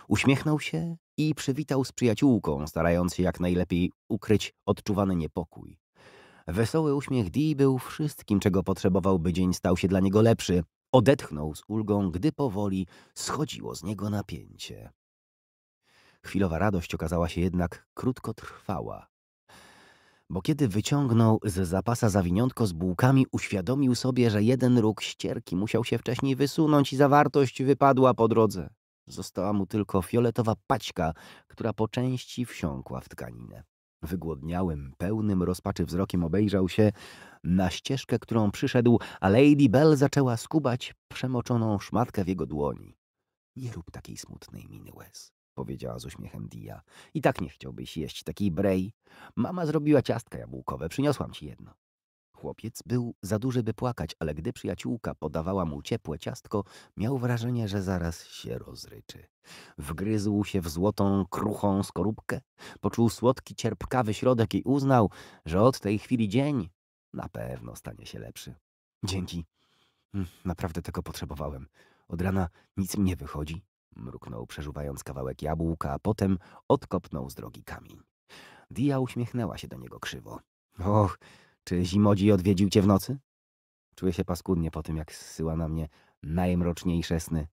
Uśmiechnął się i przywitał z przyjaciółką, starając się jak najlepiej ukryć odczuwany niepokój. Wesoły uśmiech Dee był wszystkim, czego potrzebował, by dzień stał się dla niego lepszy. Odetchnął z ulgą, gdy powoli schodziło z niego napięcie. Chwilowa radość okazała się jednak krótkotrwała. Bo kiedy wyciągnął z zapasa zawiniątko z bułkami, uświadomił sobie, że jeden róg ścierki musiał się wcześniej wysunąć i zawartość wypadła po drodze. Została mu tylko fioletowa paćka, która po części wsiąkła w tkaninę. Wygłodniałym, pełnym rozpaczy wzrokiem obejrzał się na ścieżkę, którą przyszedł, a Lady Bell zaczęła skubać przemoczoną szmatkę w jego dłoni. Nie rób takiej smutnej miny łez, powiedziała z uśmiechem Dia. I tak nie chciałbyś jeść takiej brej. Mama zrobiła ciastka jabłkowe, przyniosłam ci jedno. Chłopiec był za duży, by płakać, ale gdy przyjaciółka podawała mu ciepłe ciastko, miał wrażenie, że zaraz się rozryczy. Wgryzł się w złotą, kruchą skorupkę, poczuł słodki, cierpkawy środek i uznał, że od tej chwili dzień na pewno stanie się lepszy. Dzięki. Mm, naprawdę tego potrzebowałem. Od rana nic mi nie wychodzi, mruknął, przeżuwając kawałek jabłka, a potem odkopnął z drogi kamień. Dia uśmiechnęła się do niego krzywo. Och, czy Zimodzi odwiedził cię w nocy? Czuję się paskudnie po tym, jak zsyła na mnie najmroczniejsze sny.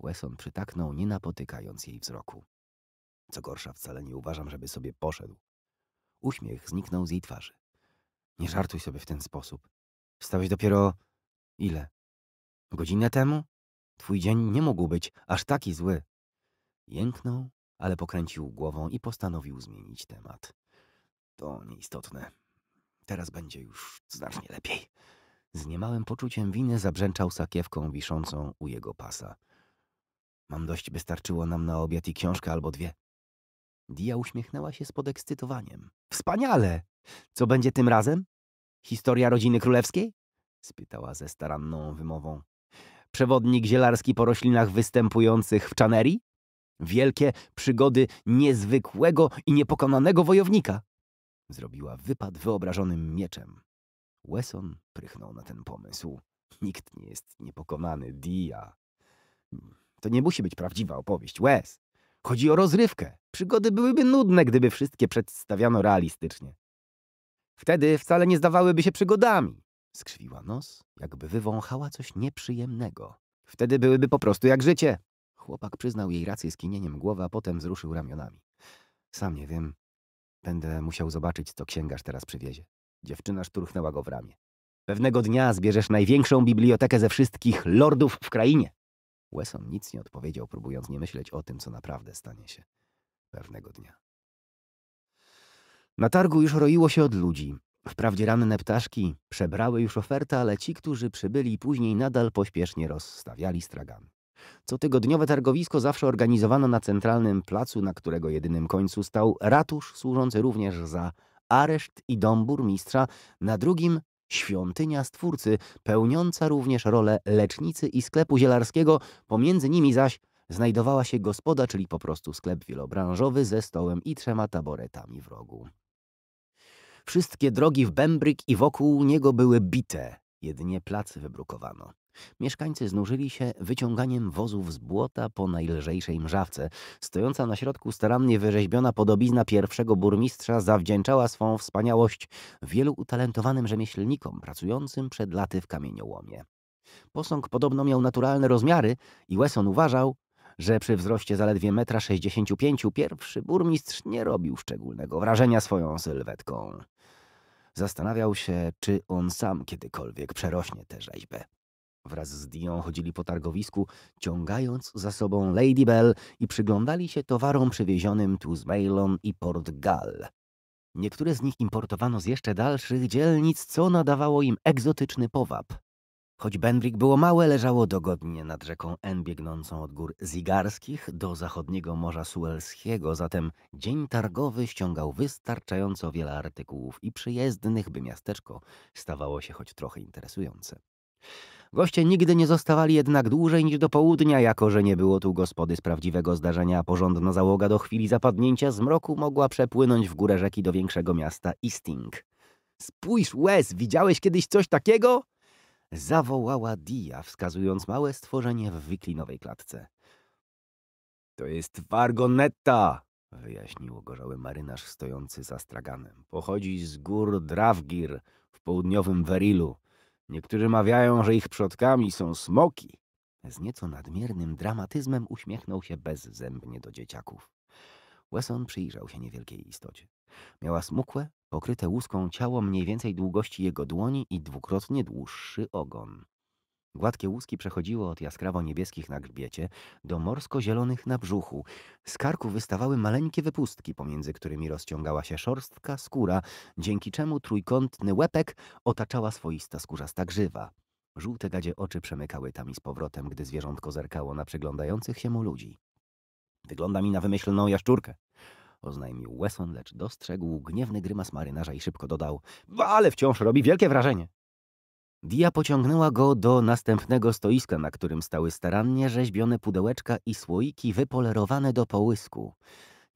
Wesson przytaknął, nie napotykając jej wzroku. Co gorsza, wcale nie uważam, żeby sobie poszedł. Uśmiech zniknął z jej twarzy. Nie żartuj sobie w ten sposób. Wstałeś dopiero... ile? Godzinę temu? Twój dzień nie mógł być aż taki zły. Jęknął, ale pokręcił głową i postanowił zmienić temat. To nieistotne. Teraz będzie już znacznie lepiej. Z niemałym poczuciem winy zabrzęczał sakiewką wiszącą u jego pasa. Mam dość, by starczyło nam na obiad i książkę albo dwie. Dia uśmiechnęła się z podekscytowaniem. Wspaniale! Co będzie tym razem? Historia rodziny królewskiej? spytała ze staranną wymową. Przewodnik zielarski po roślinach występujących w Chanerii? Wielkie przygody niezwykłego i niepokonanego wojownika. Zrobiła wypad wyobrażonym mieczem. Wesson prychnął na ten pomysł. Nikt nie jest niepokonany, Dia. To nie musi być prawdziwa opowieść, Wes. Chodzi o rozrywkę. Przygody byłyby nudne, gdyby wszystkie przedstawiano realistycznie. Wtedy wcale nie zdawałyby się przygodami. Skrzywiła nos, jakby wywąchała coś nieprzyjemnego. Wtedy byłyby po prostu jak życie. Chłopak przyznał jej rację skinieniem głowy, a potem wzruszył ramionami. Sam nie wiem, Będę musiał zobaczyć, co księgarz teraz przywiezie. Dziewczyna szturchnęła go w ramię. Pewnego dnia zbierzesz największą bibliotekę ze wszystkich lordów w krainie. Wesson nic nie odpowiedział, próbując nie myśleć o tym, co naprawdę stanie się pewnego dnia.
Na targu już roiło się od ludzi.
Wprawdzie ranne ptaszki przebrały już ofertę, ale ci, którzy przybyli później, nadal pośpiesznie rozstawiali stragany. Cotygodniowe targowisko zawsze organizowano na centralnym placu, na którego jedynym końcu stał ratusz służący również za areszt i dom burmistrza, na drugim świątynia stwórcy, pełniąca również rolę lecznicy i sklepu zielarskiego, pomiędzy nimi zaś znajdowała się gospoda, czyli po prostu sklep wielobranżowy ze stołem i trzema taboretami w rogu. Wszystkie drogi w Bębryk i wokół niego były bite, jedynie plac wybrukowano. Mieszkańcy znużyli się wyciąganiem wozów z błota po najlżejszej mrzawce. Stojąca na środku starannie wyrzeźbiona podobizna pierwszego burmistrza zawdzięczała swą wspaniałość wielu utalentowanym rzemieślnikom pracującym przed laty w kamieniołomie. Posąg podobno miał naturalne rozmiary i Wesson uważał, że przy wzroście zaledwie metra sześćdziesięciu pięciu pierwszy burmistrz nie robił szczególnego wrażenia swoją sylwetką. Zastanawiał się, czy on sam kiedykolwiek przerośnie tę rzeźbę. Wraz z Dion chodzili po targowisku, ciągając za sobą Lady Bell i przyglądali się towarom przywiezionym tu z Mailon i Port Gall. Niektóre z nich importowano z jeszcze dalszych dzielnic, co nadawało im egzotyczny powab. Choć Benwick było małe, leżało dogodnie nad rzeką N biegnącą od gór Zigarskich do zachodniego Morza Suelskiego, zatem dzień targowy ściągał wystarczająco wiele artykułów i przyjezdnych, by miasteczko stawało się choć trochę interesujące. Goście nigdy nie zostawali jednak dłużej niż do południa, jako że nie było tu gospody z prawdziwego zdarzenia, a porządna załoga do chwili zapadnięcia zmroku mogła przepłynąć w górę rzeki do większego miasta Isting. Spójrz, Łez, widziałeś kiedyś coś takiego? Zawołała Dia, wskazując małe stworzenie w wiklinowej klatce. To jest Vargonetta, wyjaśnił gorzały marynarz stojący za straganem. Pochodzi z gór Dravgir w południowym Werilu. Niektórzy mawiają, że ich przodkami są smoki. Z nieco nadmiernym dramatyzmem uśmiechnął się bezzębnie do dzieciaków. Wesson przyjrzał się niewielkiej istocie. Miała smukłe, pokryte łuską ciało mniej więcej długości jego dłoni i dwukrotnie dłuższy ogon. Gładkie łuski przechodziły od jaskrawo-niebieskich na grzbiecie do morsko-zielonych na brzuchu. Z karku wystawały maleńkie wypustki, pomiędzy którymi rozciągała się szorstka skóra, dzięki czemu trójkątny łepek otaczała swoista skórzasta grzywa. Żółte gadzie oczy przemykały tam i z powrotem, gdy zwierzątko zerkało na przyglądających się mu ludzi. Wygląda mi na wymyślną jaszczurkę, oznajmił Wesson, lecz dostrzegł gniewny grymas marynarza i szybko dodał. Ale wciąż robi wielkie wrażenie. Dia pociągnęła go do następnego stoiska, na którym stały starannie rzeźbione pudełeczka i słoiki wypolerowane do połysku.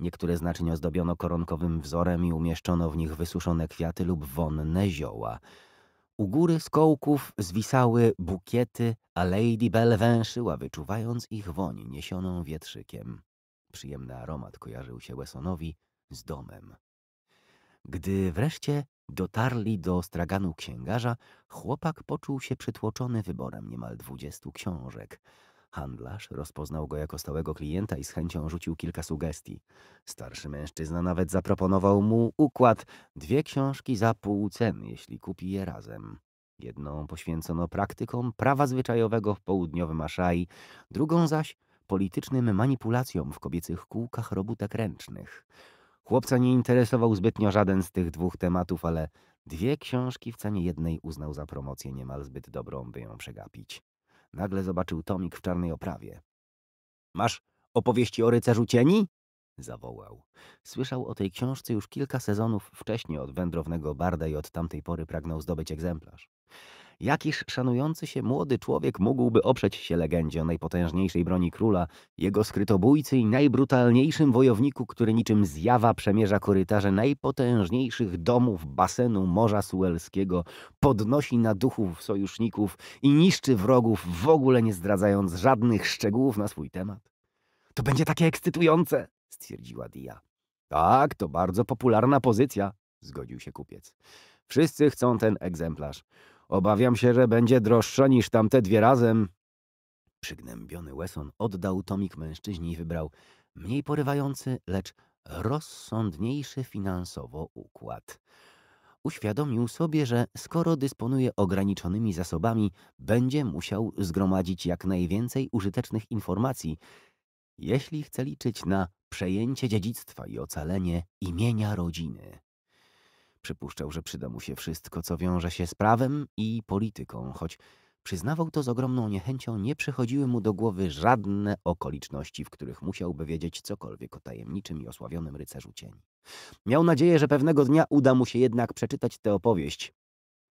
Niektóre znacznie ozdobiono koronkowym wzorem i umieszczono w nich wysuszone kwiaty lub wonne zioła. U góry z kołków zwisały bukiety, a Lady Bell węszyła, wyczuwając ich woń niesioną wietrzykiem. Przyjemny aromat kojarzył się Wessonowi z domem. Gdy wreszcie dotarli do straganu księgarza, chłopak poczuł się przytłoczony wyborem niemal dwudziestu książek. Handlarz rozpoznał go jako stałego klienta i z chęcią rzucił kilka sugestii. Starszy mężczyzna nawet zaproponował mu układ dwie książki za pół ceny, jeśli kupi je razem. Jedną poświęcono praktykom prawa zwyczajowego w południowym Aszai, drugą zaś politycznym manipulacjom w kobiecych kółkach robótek ręcznych. Chłopca nie interesował zbytnio żaden z tych dwóch tematów, ale dwie książki w cenie jednej uznał za promocję niemal zbyt dobrą, by ją przegapić. Nagle zobaczył tomik w czarnej oprawie. Masz opowieści o rycerzu cieni? zawołał. Słyszał o tej książce już kilka sezonów wcześniej od wędrownego barda i od tamtej pory pragnął zdobyć egzemplarz. Jakiż szanujący się młody człowiek mógłby oprzeć się legendzie o najpotężniejszej broni króla, jego skrytobójcy i najbrutalniejszym wojowniku, który niczym zjawa przemierza korytarze najpotężniejszych domów basenu Morza Suelskiego, podnosi na duchów sojuszników i niszczy wrogów, w ogóle nie zdradzając żadnych szczegółów na swój temat? To będzie takie ekscytujące, stwierdziła Dia. Tak, to bardzo popularna pozycja, zgodził się kupiec. Wszyscy chcą ten egzemplarz. Obawiam się, że będzie droższa niż tamte dwie razem. Przygnębiony Wesson oddał tomik mężczyźni i wybrał mniej porywający, lecz rozsądniejszy finansowo układ. Uświadomił sobie, że skoro dysponuje ograniczonymi zasobami, będzie musiał zgromadzić jak najwięcej użytecznych informacji, jeśli chce liczyć na przejęcie dziedzictwa i ocalenie imienia rodziny. Przypuszczał, że przyda mu się wszystko, co wiąże się z prawem i polityką, choć przyznawał to z ogromną niechęcią, nie przychodziły mu do głowy żadne okoliczności, w których musiałby wiedzieć cokolwiek o tajemniczym i osławionym rycerzu cieni. Miał nadzieję, że pewnego dnia uda mu się jednak przeczytać tę opowieść,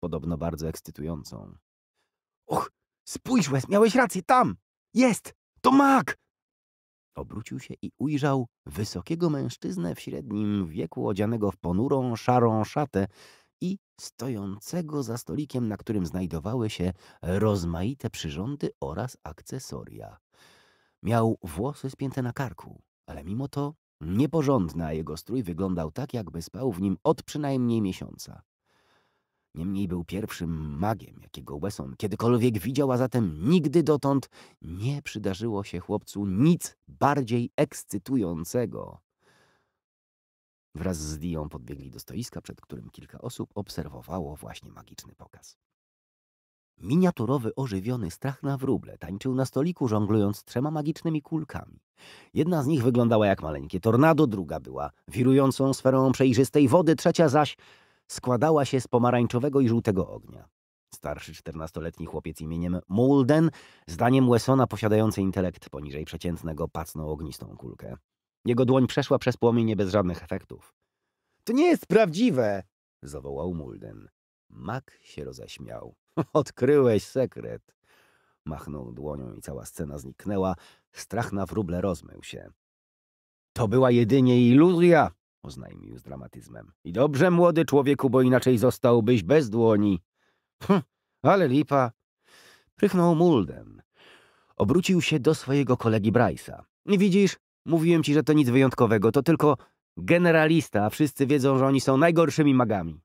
podobno bardzo ekscytującą. Och, spójrz, Wes, miałeś rację, tam! Jest! To mak! Obrócił się i ujrzał wysokiego mężczyznę w średnim wieku odzianego w ponurą, szarą szatę i stojącego za stolikiem, na którym znajdowały się rozmaite przyrządy oraz akcesoria. Miał włosy spięte na karku, ale mimo to nieporządny, a jego strój wyglądał tak, jakby spał w nim od przynajmniej miesiąca. Niemniej był pierwszym magiem, jakiego Wesson kiedykolwiek widział, a zatem nigdy dotąd nie przydarzyło się chłopcu nic bardziej ekscytującego. Wraz z Dią podbiegli do stoiska, przed którym kilka osób obserwowało właśnie magiczny pokaz. Miniaturowy, ożywiony strach na wróble tańczył na stoliku, żonglując trzema magicznymi kulkami. Jedna z nich wyglądała jak maleńkie tornado, druga była wirującą sferą przejrzystej wody, trzecia zaś składała się z pomarańczowego i żółtego ognia. Starszy czternastoletni chłopiec imieniem Mulden, zdaniem Wessona posiadający intelekt poniżej przeciętnego, pacnął ognistą kulkę. Jego dłoń przeszła przez płomienie bez żadnych efektów. To nie jest prawdziwe! zawołał Mulden. Mak się roześmiał. Odkryłeś sekret! Machnął dłonią i cała scena zniknęła. Strach na wróble rozmył się. To była jedynie iluzja, oznajmił z dramatyzmem. I dobrze, młody człowieku, bo inaczej zostałbyś bez dłoni. Hm, ale lipa. Prychnął Mulden. Obrócił się do swojego kolegi Bryce'a. Widzisz, mówiłem ci, że to nic wyjątkowego, to tylko generalista, a wszyscy wiedzą, że oni są najgorszymi magami.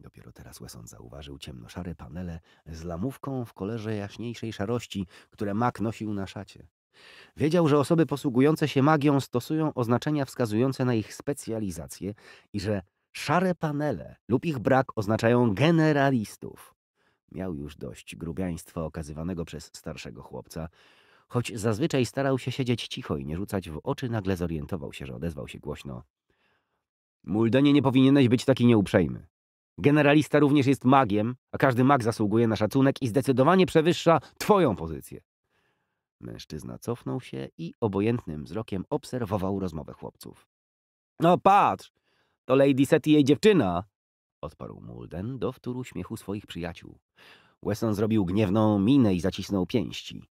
Dopiero teraz Wesson zauważył ciemnoszare panele z lamówką w kolorze jaśniejszej szarości, które mak nosił na szacie. Wiedział, że osoby posługujące się magią stosują oznaczenia wskazujące na ich specjalizację i że szare panele lub ich brak oznaczają generalistów. Miał już dość grubiaństwa okazywanego przez starszego chłopca, choć zazwyczaj starał się siedzieć cicho i nie rzucać w oczy, nagle zorientował się, że odezwał się głośno. Muldenie nie powinieneś być taki nieuprzejmy. Generalista również jest magiem, a każdy mag zasługuje na szacunek i zdecydowanie przewyższa twoją pozycję. Mężczyzna cofnął się i obojętnym wzrokiem obserwował rozmowę chłopców. No patrz, to Lady Set i jej dziewczyna, odparł Mulden do wtóru śmiechu swoich przyjaciół. Wesson zrobił gniewną minę i zacisnął pięści.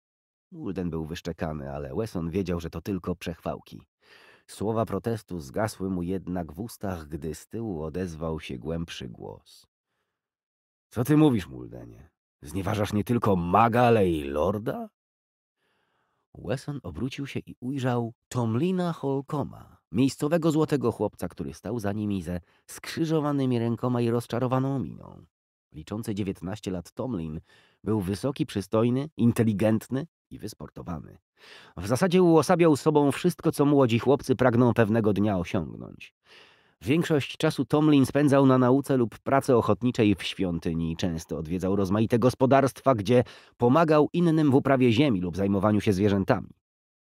Mulden był wyszczekany, ale Wesson wiedział, że to tylko przechwałki. Słowa protestu zgasły mu jednak w ustach, gdy z tyłu odezwał się głębszy głos. Co ty mówisz, Muldenie? Znieważasz nie tylko maga, ale i lorda? Wesson obrócił się i ujrzał Tomlina Holcoma, miejscowego złotego chłopca, który stał za nimi ze skrzyżowanymi rękoma i rozczarowaną miną. Liczący 19 lat Tomlin był wysoki, przystojny, inteligentny i wysportowany. W zasadzie uosabiał sobą wszystko, co młodzi chłopcy pragną pewnego dnia osiągnąć. Większość czasu Tomlin spędzał na nauce lub pracy ochotniczej w świątyni. Często odwiedzał rozmaite gospodarstwa, gdzie pomagał innym w uprawie ziemi lub zajmowaniu się zwierzętami.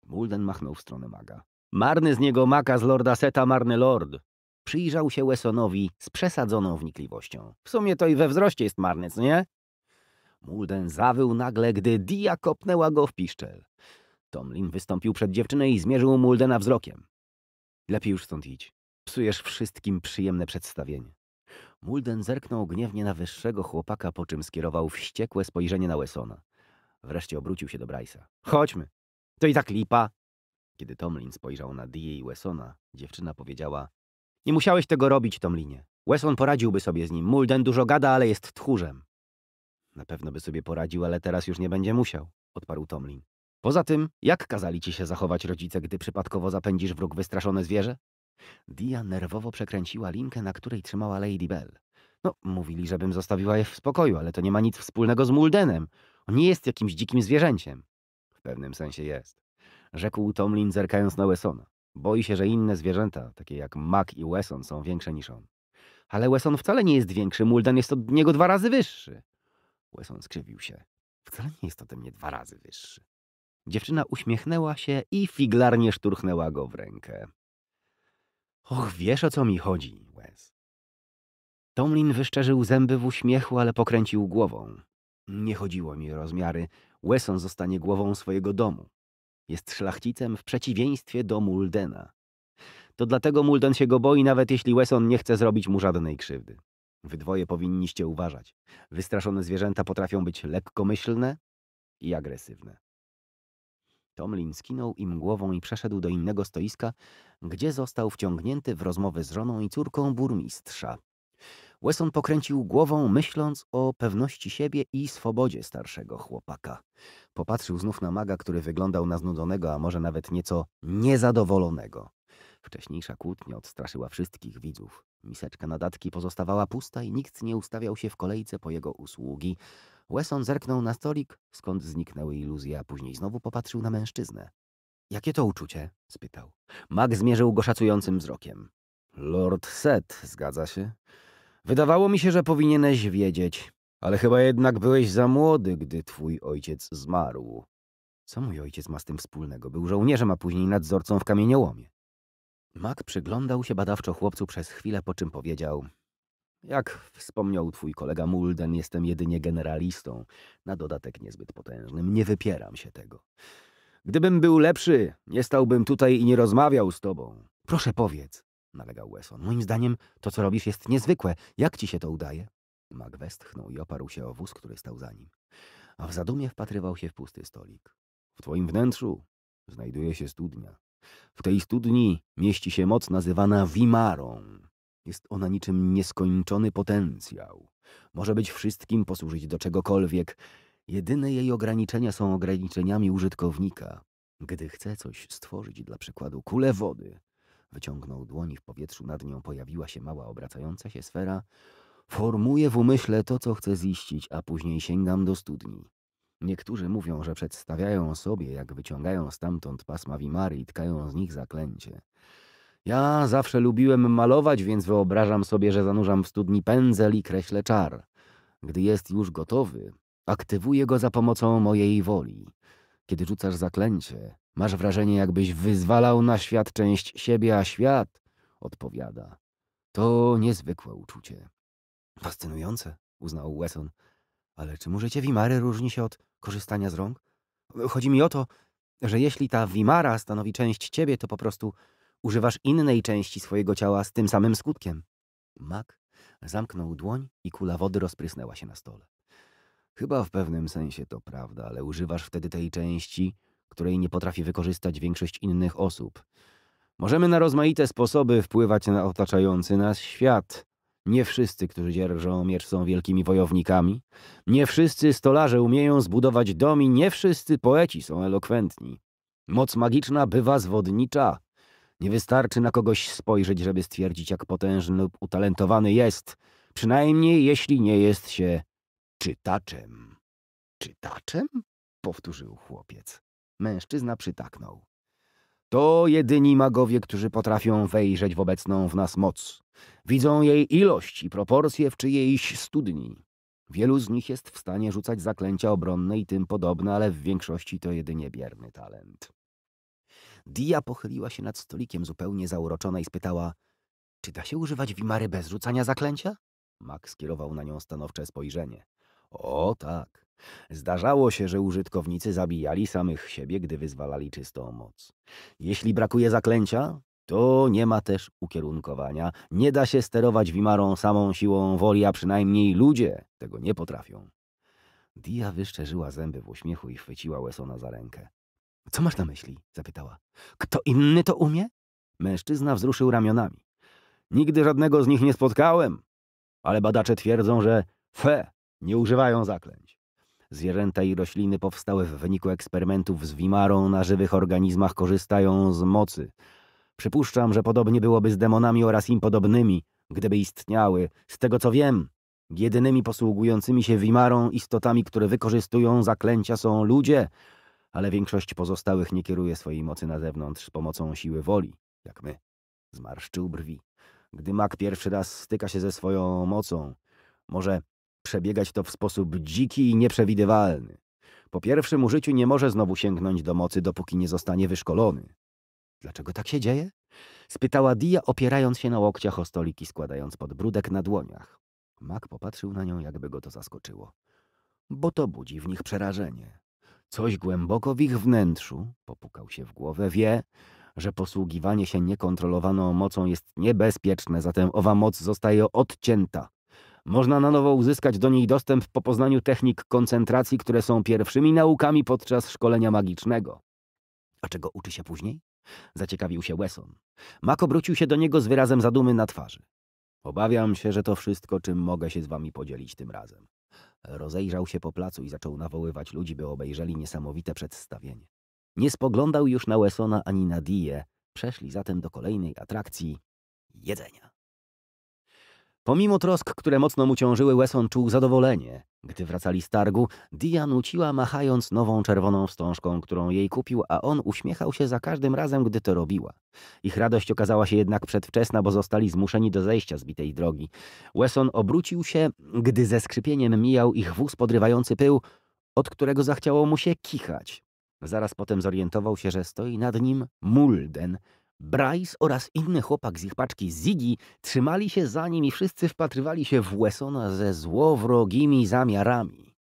Mulden machnął w stronę maga. Marny z niego maka z lorda Seta, marny lord. Przyjrzał się Wessonowi z przesadzoną wnikliwością. W sumie to i we wzroście jest marny, co nie? Mulden zawył nagle, gdy Dia kopnęła go w piszczel. Tomlin wystąpił przed dziewczynę i zmierzył Muldena wzrokiem. Lepiej już stąd idź. Psujesz wszystkim przyjemne przedstawienie. Mulden zerknął gniewnie na wyższego chłopaka, po czym skierował wściekłe spojrzenie na Wessona. Wreszcie obrócił się do Bryce'a. Chodźmy. To i tak lipa. Kiedy Tomlin spojrzał na Dee i Wessona, dziewczyna powiedziała Nie musiałeś tego robić, Tomlinie. Wesson poradziłby sobie z nim. Mulden dużo gada, ale jest tchórzem. Na pewno by sobie poradził, ale teraz już nie będzie musiał, odparł Tomlin. Poza tym, jak kazali ci się zachować rodzice, gdy przypadkowo zapędzisz w róg wystraszone zwierzę? Dia nerwowo przekręciła linkę, na której trzymała Lady Bell. No, mówili, żebym zostawiła je w spokoju, ale to nie ma nic wspólnego z Muldenem. On nie jest jakimś dzikim zwierzęciem. W pewnym sensie jest. Rzekł Tomlin, zerkając na Wessona. Boi się, że inne zwierzęta, takie jak Mac i Wesson, są większe niż on. Ale Wesson wcale nie jest większy, Mulden jest od niego dwa razy wyższy. Wesson skrzywił się. Wcale nie jest ode mnie dwa razy wyższy. Dziewczyna uśmiechnęła się i figlarnie szturchnęła go w rękę. Och, wiesz o co mi chodzi, Wes. Tomlin wyszczerzył zęby w uśmiechu, ale pokręcił głową. Nie chodziło mi o rozmiary. Wesson zostanie głową swojego domu. Jest szlachcicem w przeciwieństwie do Muldena. To dlatego Mulden się go boi, nawet jeśli Wesson nie chce zrobić mu żadnej krzywdy. Wy dwoje powinniście uważać. Wystraszone zwierzęta potrafią być lekkomyślne i agresywne. Tomlin skinął im głową i przeszedł do innego stoiska, gdzie został wciągnięty w rozmowę z żoną i córką burmistrza. Wesson pokręcił głową, myśląc o pewności siebie i swobodzie starszego chłopaka. Popatrzył znów na maga, który wyglądał na znudzonego, a może nawet nieco niezadowolonego. Wcześniejsza kłótnia odstraszyła wszystkich widzów. Miseczka nadatki pozostawała pusta i nikt nie ustawiał się w kolejce po jego usługi, Wesson zerknął na stolik, skąd zniknęły iluzje, a później znowu popatrzył na mężczyznę. Jakie to uczucie? spytał. Mag zmierzył go szacującym wzrokiem. Lord Set, zgadza się. Wydawało mi się, że powinieneś wiedzieć, ale chyba jednak byłeś za młody, gdy twój ojciec zmarł. Co mój ojciec ma z tym wspólnego? Był żołnierzem, a później nadzorcą w kamieniołomie. Mag przyglądał się badawczo chłopcu przez chwilę, po czym powiedział jak wspomniał twój kolega Mulden, jestem jedynie generalistą, na dodatek niezbyt potężnym. Nie wypieram się tego. Gdybym był lepszy, nie stałbym tutaj i nie rozmawiał z tobą. Proszę powiedz, nalegał Wesson. Moim zdaniem to, co robisz, jest niezwykłe. Jak ci się to udaje? Mac westchnął i oparł się o wóz, który stał za nim. A w zadumie wpatrywał się w pusty stolik. W twoim wnętrzu znajduje się studnia. W tej studni mieści się moc nazywana Wimarą. Jest ona niczym nieskończony potencjał. Może być wszystkim, posłużyć do czegokolwiek. Jedyne jej ograniczenia są ograniczeniami użytkownika. Gdy chce coś stworzyć, dla przykładu kulę wody, wyciągnął dłoń w powietrzu, nad nią pojawiła się mała obracająca się sfera, formuję w umyśle to, co chcę ziścić, a później sięgam do studni. Niektórzy mówią, że przedstawiają sobie, jak wyciągają stamtąd pasma wimary i tkają z nich zaklęcie. Ja zawsze lubiłem malować, więc wyobrażam sobie, że zanurzam w studni pędzel i kreślę czar. Gdy jest już gotowy, aktywuję go za pomocą mojej woli. Kiedy rzucasz zaklęcie, masz wrażenie, jakbyś wyzwalał na świat część siebie, a świat odpowiada. To niezwykłe uczucie. Fascynujące, uznał Wesson. Ale czy możecie wimary różni się od korzystania z rąk? Chodzi mi o to, że jeśli ta wimara stanowi część ciebie, to po prostu używasz innej części swojego ciała z tym samym skutkiem. Mak zamknął dłoń i kula wody rozprysnęła się na stole. Chyba w pewnym sensie to prawda, ale używasz wtedy tej części, której nie potrafi wykorzystać większość innych osób. Możemy na rozmaite sposoby wpływać na otaczający nas świat. Nie wszyscy, którzy dzierżą miecz, są wielkimi wojownikami. Nie wszyscy stolarze umieją zbudować domi. Nie wszyscy poeci są elokwentni. Moc magiczna bywa zwodnicza. Nie wystarczy na kogoś spojrzeć, żeby stwierdzić, jak potężny lub utalentowany jest, przynajmniej jeśli nie jest się czytaczem. Czytaczem? powtórzył chłopiec. Mężczyzna przytaknął. To jedyni magowie, którzy potrafią wejrzeć w obecną w nas moc. Widzą jej ilość i proporcje w czyjejś studni. Wielu z nich jest w stanie rzucać zaklęcia obronne i tym podobne, ale w większości to jedynie bierny talent. Dia pochyliła się nad stolikiem zupełnie zauroczona i spytała – czy da się używać wimary bez rzucania zaklęcia? Max skierował na nią stanowcze spojrzenie. O tak. Zdarzało się, że użytkownicy zabijali samych siebie, gdy wyzwalali czystą moc. Jeśli brakuje zaklęcia, to nie ma też ukierunkowania. Nie da się sterować wimarą samą siłą woli, a przynajmniej ludzie tego nie potrafią. Dia wyszczerzyła zęby w uśmiechu i chwyciła Wessona za rękę. Co masz na myśli? zapytała. Kto inny to umie? Mężczyzna wzruszył ramionami. Nigdy żadnego z nich nie spotkałem, ale badacze twierdzą, że fe nie używają zaklęć. Zwierzęta i rośliny powstałe w wyniku eksperymentów z wimarą na żywych organizmach korzystają z mocy. Przypuszczam, że podobnie byłoby z demonami oraz im podobnymi, gdyby istniały. Z tego co wiem, jedynymi posługującymi się wimarą istotami, które wykorzystują zaklęcia są ludzie – ale większość pozostałych nie kieruje swojej mocy na zewnątrz z pomocą siły woli, jak my. Zmarszczył brwi. Gdy mak pierwszy raz styka się ze swoją mocą, może przebiegać to w sposób dziki i nieprzewidywalny. Po pierwszym użyciu nie może znowu sięgnąć do mocy, dopóki nie zostanie wyszkolony. Dlaczego tak się dzieje? Spytała Dia, opierając się na łokciach o stolik i składając podbródek na dłoniach. Mak popatrzył na nią, jakby go to zaskoczyło. Bo to budzi w nich przerażenie. Coś głęboko w ich wnętrzu, popukał się w głowę, wie, że posługiwanie się niekontrolowaną mocą jest niebezpieczne, zatem owa moc zostaje odcięta. Można na nowo uzyskać do niej dostęp po poznaniu technik koncentracji, które są pierwszymi naukami podczas szkolenia magicznego. A czego uczy się później? Zaciekawił się Wesson. Mak obrócił się do niego z wyrazem zadumy na twarzy. Obawiam się, że to wszystko, czym mogę się z wami podzielić tym razem. Rozejrzał się po placu i zaczął nawoływać ludzi, by obejrzeli niesamowite przedstawienie. Nie spoglądał już na Wessona ani na Die, przeszli zatem do kolejnej atrakcji – jedzenia. Pomimo trosk, które mocno mu ciążyły, Wesson czuł zadowolenie. Gdy wracali z targu, Dia nuciła machając nową czerwoną wstążką, którą jej kupił, a on uśmiechał się za każdym razem, gdy to robiła. Ich radość okazała się jednak przedwczesna, bo zostali zmuszeni do zejścia z bitej drogi. Wesson obrócił się, gdy ze skrzypieniem mijał ich wóz podrywający pył, od którego zachciało mu się kichać. Zaraz potem zorientował się, że stoi nad nim Mulden, Bryce oraz inny chłopak z ich paczki Ziggy trzymali się za nim i wszyscy wpatrywali się w Wessona ze złowrogimi zamiarami.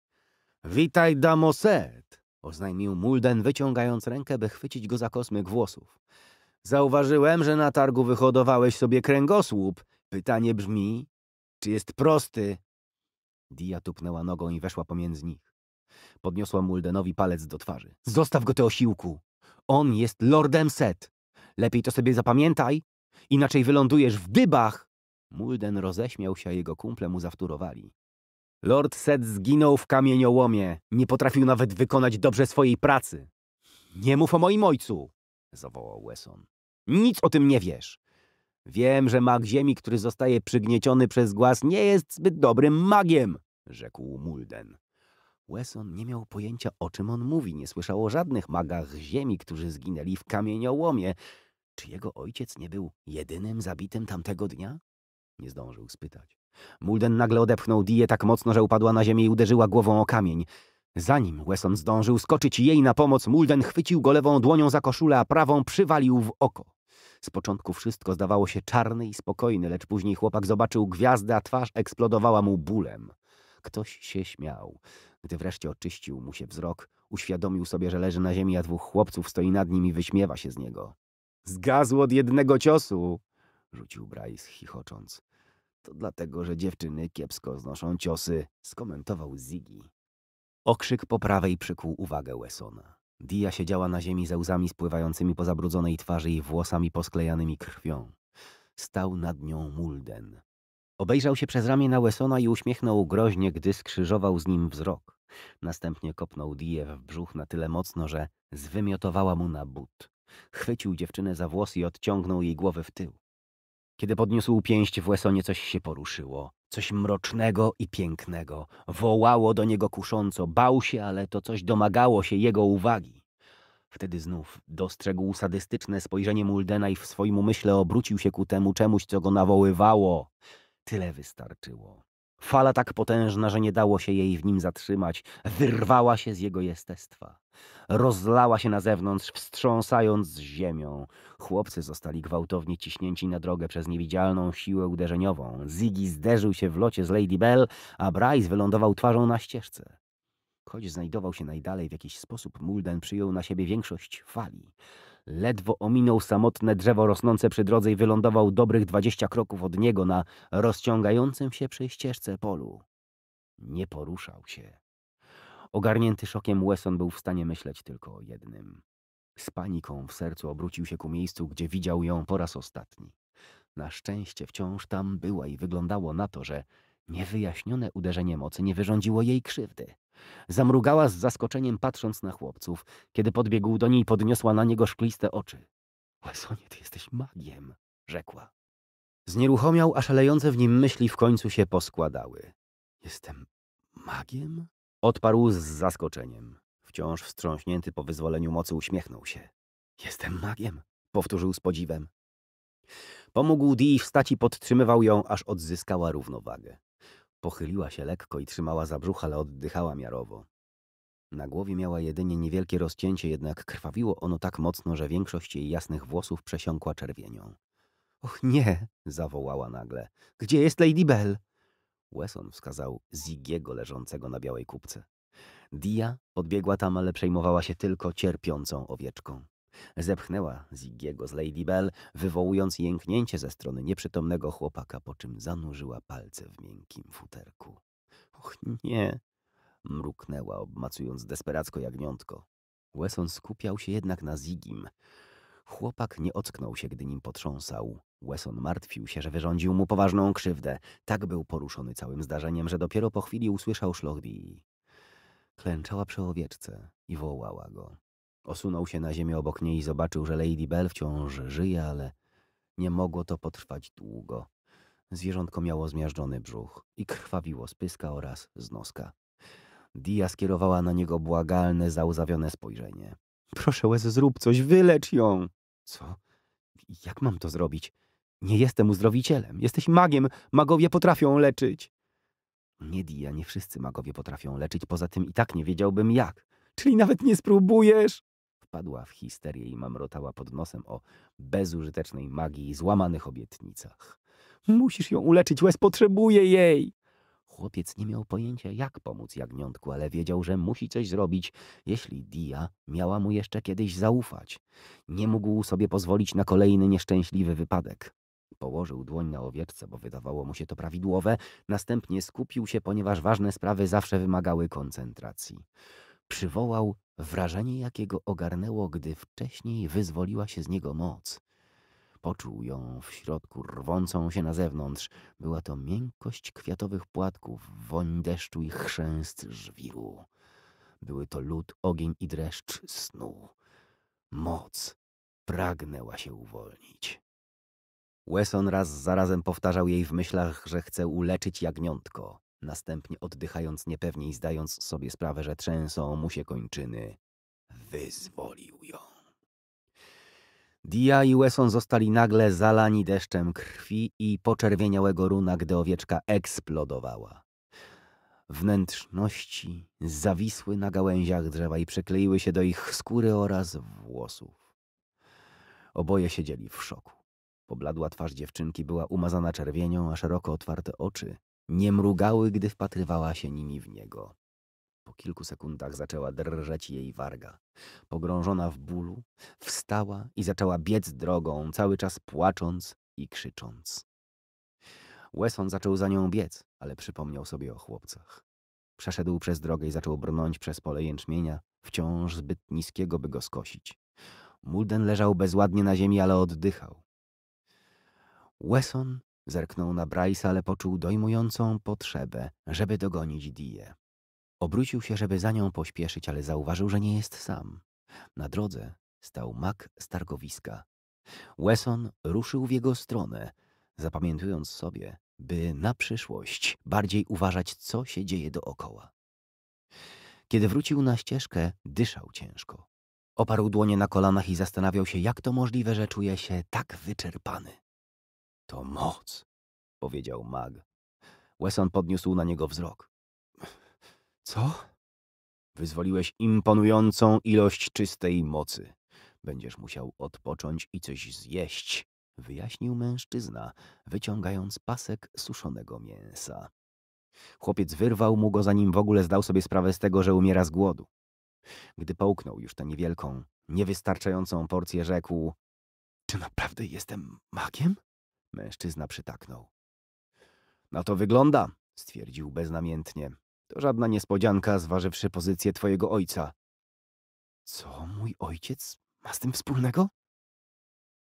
Witaj, Damoset! oznajmił Mulden, wyciągając rękę, by chwycić go za kosmyk włosów. Zauważyłem, że na targu wyhodowałeś sobie kręgosłup. Pytanie brzmi, czy jest prosty? Dia tupnęła nogą i weszła pomiędzy nich. Podniosła Muldenowi palec do twarzy. Zostaw go, te osiłku! On jest lordem Set! Lepiej to sobie zapamiętaj, inaczej wylądujesz w dybach. Mulden roześmiał się, a jego kumple mu zawtórowali. Lord Set zginął w kamieniołomie. Nie potrafił nawet wykonać dobrze swojej pracy. Nie mów o moim ojcu, zawołał Wesson. Nic o tym nie wiesz. Wiem, że mag ziemi, który zostaje przygnieciony przez głaz, nie jest zbyt dobrym magiem, rzekł Mulden. Wesson nie miał pojęcia, o czym on mówi. Nie słyszał o żadnych magach ziemi, którzy zginęli w kamieniołomie. Czy jego ojciec nie był jedynym zabitym tamtego dnia? Nie zdążył spytać. Mulden nagle odepchnął Dię tak mocno, że upadła na ziemię i uderzyła głową o kamień. Zanim Wesson zdążył skoczyć jej na pomoc, Mulden chwycił go lewą dłonią za koszulę, a prawą przywalił w oko. Z początku wszystko zdawało się czarne i spokojne, lecz później chłopak zobaczył gwiazdę, a twarz eksplodowała mu bólem. Ktoś się śmiał. Gdy wreszcie oczyścił mu się wzrok, uświadomił sobie, że leży na ziemi, a dwóch chłopców stoi nad nim i wyśmiewa się z niego. Zgasł od jednego ciosu, rzucił Bryce chichocząc. To dlatego, że dziewczyny kiepsko znoszą ciosy, skomentował Ziggy. Okrzyk po prawej przykuł uwagę Wessona. Dia siedziała na ziemi ze łzami spływającymi po zabrudzonej twarzy i włosami posklejanymi krwią. Stał nad nią Mulden. Obejrzał się przez ramię na Wessona i uśmiechnął groźnie, gdy skrzyżował z nim wzrok. Następnie kopnął Dię w brzuch na tyle mocno, że zwymiotowała mu na but chwycił dziewczynę za włosy i odciągnął jej głowę w tył. Kiedy podniósł pięść w Łesonie coś się poruszyło. Coś mrocznego i pięknego. Wołało do niego kusząco. Bał się, ale to coś domagało się jego uwagi. Wtedy znów dostrzegł sadystyczne spojrzenie Muldena i w swoim umyśle obrócił się ku temu czemuś, co go nawoływało. Tyle wystarczyło. Fala tak potężna, że nie dało się jej w nim zatrzymać, wyrwała się z jego jestestwa. Rozlała się na zewnątrz, wstrząsając z ziemią. Chłopcy zostali gwałtownie ciśnięci na drogę przez niewidzialną siłę uderzeniową. Ziggy zderzył się w locie z Lady Bell, a Bryce wylądował twarzą na ścieżce. Choć znajdował się najdalej w jakiś sposób, Mulden przyjął na siebie większość fali. Ledwo ominął samotne drzewo rosnące przy drodze i wylądował dobrych dwadzieścia kroków od niego na rozciągającym się przy ścieżce polu. Nie poruszał się. Ogarnięty szokiem Wesson był w stanie myśleć tylko o jednym. Z paniką w sercu obrócił się ku miejscu, gdzie widział ją po raz ostatni. Na szczęście wciąż tam była i wyglądało na to, że niewyjaśnione uderzenie mocy nie wyrządziło jej krzywdy. Zamrugała z zaskoczeniem, patrząc na chłopców. Kiedy podbiegł do niej, podniosła na niego szkliste oczy. Łesonie, ty jesteś magiem, rzekła. Znieruchomiał, a szalejące w nim myśli w końcu się poskładały. Jestem magiem? Odparł z zaskoczeniem. Wciąż wstrząśnięty po wyzwoleniu mocy uśmiechnął się. Jestem magiem, powtórzył z podziwem. Pomógł Dee wstać i podtrzymywał ją, aż odzyskała równowagę. Pochyliła się lekko i trzymała za brzuch, ale oddychała miarowo. Na głowie miała jedynie niewielkie rozcięcie, jednak krwawiło ono tak mocno, że większość jej jasnych włosów przesiąkła czerwienią. Och nie! zawołała nagle. Gdzie jest Lady Bell? Wesson wskazał Zigiego leżącego na białej kupce. Dia podbiegła tam, ale przejmowała się tylko cierpiącą owieczką. Zepchnęła Zigiego z Lady Bell, wywołując jęknięcie ze strony nieprzytomnego chłopaka, po czym zanurzyła palce w miękkim futerku.
Och nie!
mruknęła, obmacując desperacko jagniątko. Wesson skupiał się jednak na Zigim. Chłopak nie ocknął się, gdy nim potrząsał. Wesson martwił się, że wyrządził mu poważną krzywdę. Tak był poruszony całym zdarzeniem, że dopiero po chwili usłyszał szlochdi. Klęczała przy owieczce i wołała go. Osunął się na ziemię obok niej i zobaczył, że Lady Bell wciąż żyje, ale nie mogło to potrwać długo. Zwierzątko miało zmiażdżony brzuch i krwawiło z pyska oraz z noska. Dia skierowała na niego błagalne, załzawione spojrzenie. Proszę, łez, zrób coś, wylecz ją! Co? Jak mam to zrobić? Nie jestem uzdrowicielem, jesteś magiem, magowie potrafią leczyć. Nie, Dia, nie wszyscy magowie potrafią leczyć, poza tym i tak nie wiedziałbym jak. Czyli nawet nie spróbujesz? wpadła w histerię i mamrotała pod nosem o bezużytecznej magii i złamanych obietnicach. Musisz ją uleczyć, łez potrzebuje jej! Chłopiec nie miał pojęcia, jak pomóc jagniątku, ale wiedział, że musi coś zrobić, jeśli Dia miała mu jeszcze kiedyś zaufać. Nie mógł sobie pozwolić na kolejny nieszczęśliwy wypadek. Położył dłoń na owieczce, bo wydawało mu się to prawidłowe, następnie skupił się, ponieważ ważne sprawy zawsze wymagały koncentracji przywołał wrażenie, jakiego ogarnęło, gdy wcześniej wyzwoliła się z niego moc. Poczuł ją w środku rwącą się na zewnątrz. Była to miękkość kwiatowych płatków, woń deszczu i chrzęst żwiru. Były to lód, ogień i dreszcz snu. Moc pragnęła się uwolnić. Wesson raz za razem powtarzał jej w myślach, że chce uleczyć jagniątko, następnie oddychając niepewnie i zdając sobie sprawę, że trzęsą mu się kończyny. Wyzwolił ją. Dia i Wesson zostali nagle zalani deszczem krwi i poczerwieniałego runa, gdy owieczka eksplodowała. Wnętrzności zawisły na gałęziach drzewa i przykleiły się do ich skóry oraz włosów. Oboje siedzieli w szoku. Pobladła twarz dziewczynki była umazana czerwienią, a szeroko otwarte oczy nie mrugały, gdy wpatrywała się nimi w niego. Po kilku sekundach zaczęła drżeć jej warga. Pogrążona w bólu, wstała i zaczęła biec drogą, cały czas płacząc i krzycząc. Wesson zaczął za nią biec, ale przypomniał sobie o chłopcach. Przeszedł przez drogę i zaczął brnąć przez pole jęczmienia, wciąż zbyt niskiego, by go skosić. Mulden leżał bezładnie na ziemi, ale oddychał. Wesson Zerknął na Bryce, ale poczuł dojmującą potrzebę, żeby dogonić Dię. Obrócił się, żeby za nią pośpieszyć, ale zauważył, że nie jest sam. Na drodze stał mak z targowiska. Wesson ruszył w jego stronę, zapamiętując sobie, by na przyszłość bardziej uważać, co się dzieje dookoła. Kiedy wrócił na ścieżkę, dyszał ciężko. Oparł dłonie na kolanach i zastanawiał się, jak to możliwe, że czuje się tak wyczerpany. To moc, powiedział mag. Wesson podniósł na niego wzrok. Co? Wyzwoliłeś imponującą ilość czystej mocy. Będziesz musiał odpocząć i coś zjeść, wyjaśnił mężczyzna, wyciągając pasek suszonego mięsa. Chłopiec wyrwał mu go, zanim w ogóle zdał sobie sprawę z tego, że umiera z głodu. Gdy połknął już tę niewielką, niewystarczającą porcję, rzekł: Czy naprawdę jestem magiem? Mężczyzna przytaknął. Na no to wygląda, stwierdził beznamiętnie. To żadna niespodzianka, zważywszy pozycję twojego ojca. Co mój ojciec ma z tym wspólnego?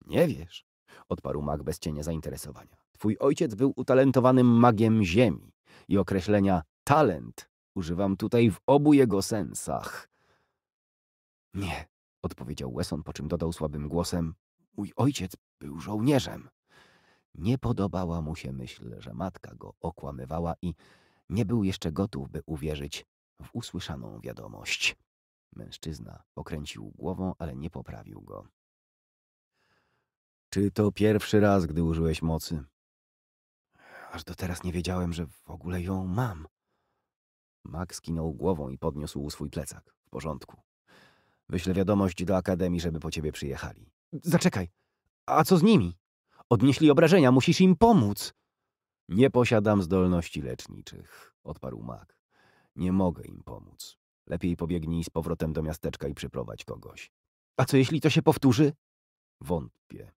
Nie wiesz, odparł mag bez cienia zainteresowania. Twój ojciec był utalentowanym magiem ziemi i określenia talent używam tutaj w obu jego sensach. Nie, odpowiedział Wesson, po czym dodał słabym głosem. Mój ojciec był żołnierzem. Nie podobała mu się myśl, że matka go okłamywała i nie był jeszcze gotów, by uwierzyć w usłyszaną wiadomość. Mężczyzna pokręcił głową, ale nie
poprawił go. Czy to pierwszy raz, gdy użyłeś mocy? Aż do teraz nie wiedziałem, że w ogóle ją mam.
Max skinął głową i podniósł swój plecak. W porządku. Wyślę wiadomość do Akademii, żeby po ciebie przyjechali. Zaczekaj. A co z nimi? Odnieśli obrażenia, musisz im pomóc. Nie posiadam zdolności leczniczych, odparł Mak. Nie mogę im pomóc. Lepiej pobiegnij z powrotem do miasteczka i przyprowadź kogoś. A co jeśli to się powtórzy? Wątpię.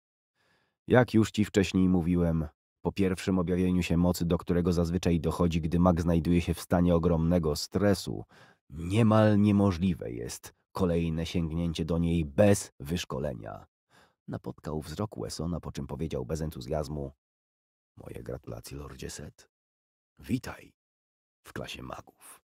Jak już ci wcześniej mówiłem, po pierwszym objawieniu się mocy, do którego zazwyczaj dochodzi, gdy mag znajduje się w stanie ogromnego stresu, niemal niemożliwe jest kolejne sięgnięcie do niej bez wyszkolenia. Napotkał wzrok Wessona, po czym powiedział bez entuzjazmu
Moje gratulacje, Lordzie Set. Witaj w klasie magów.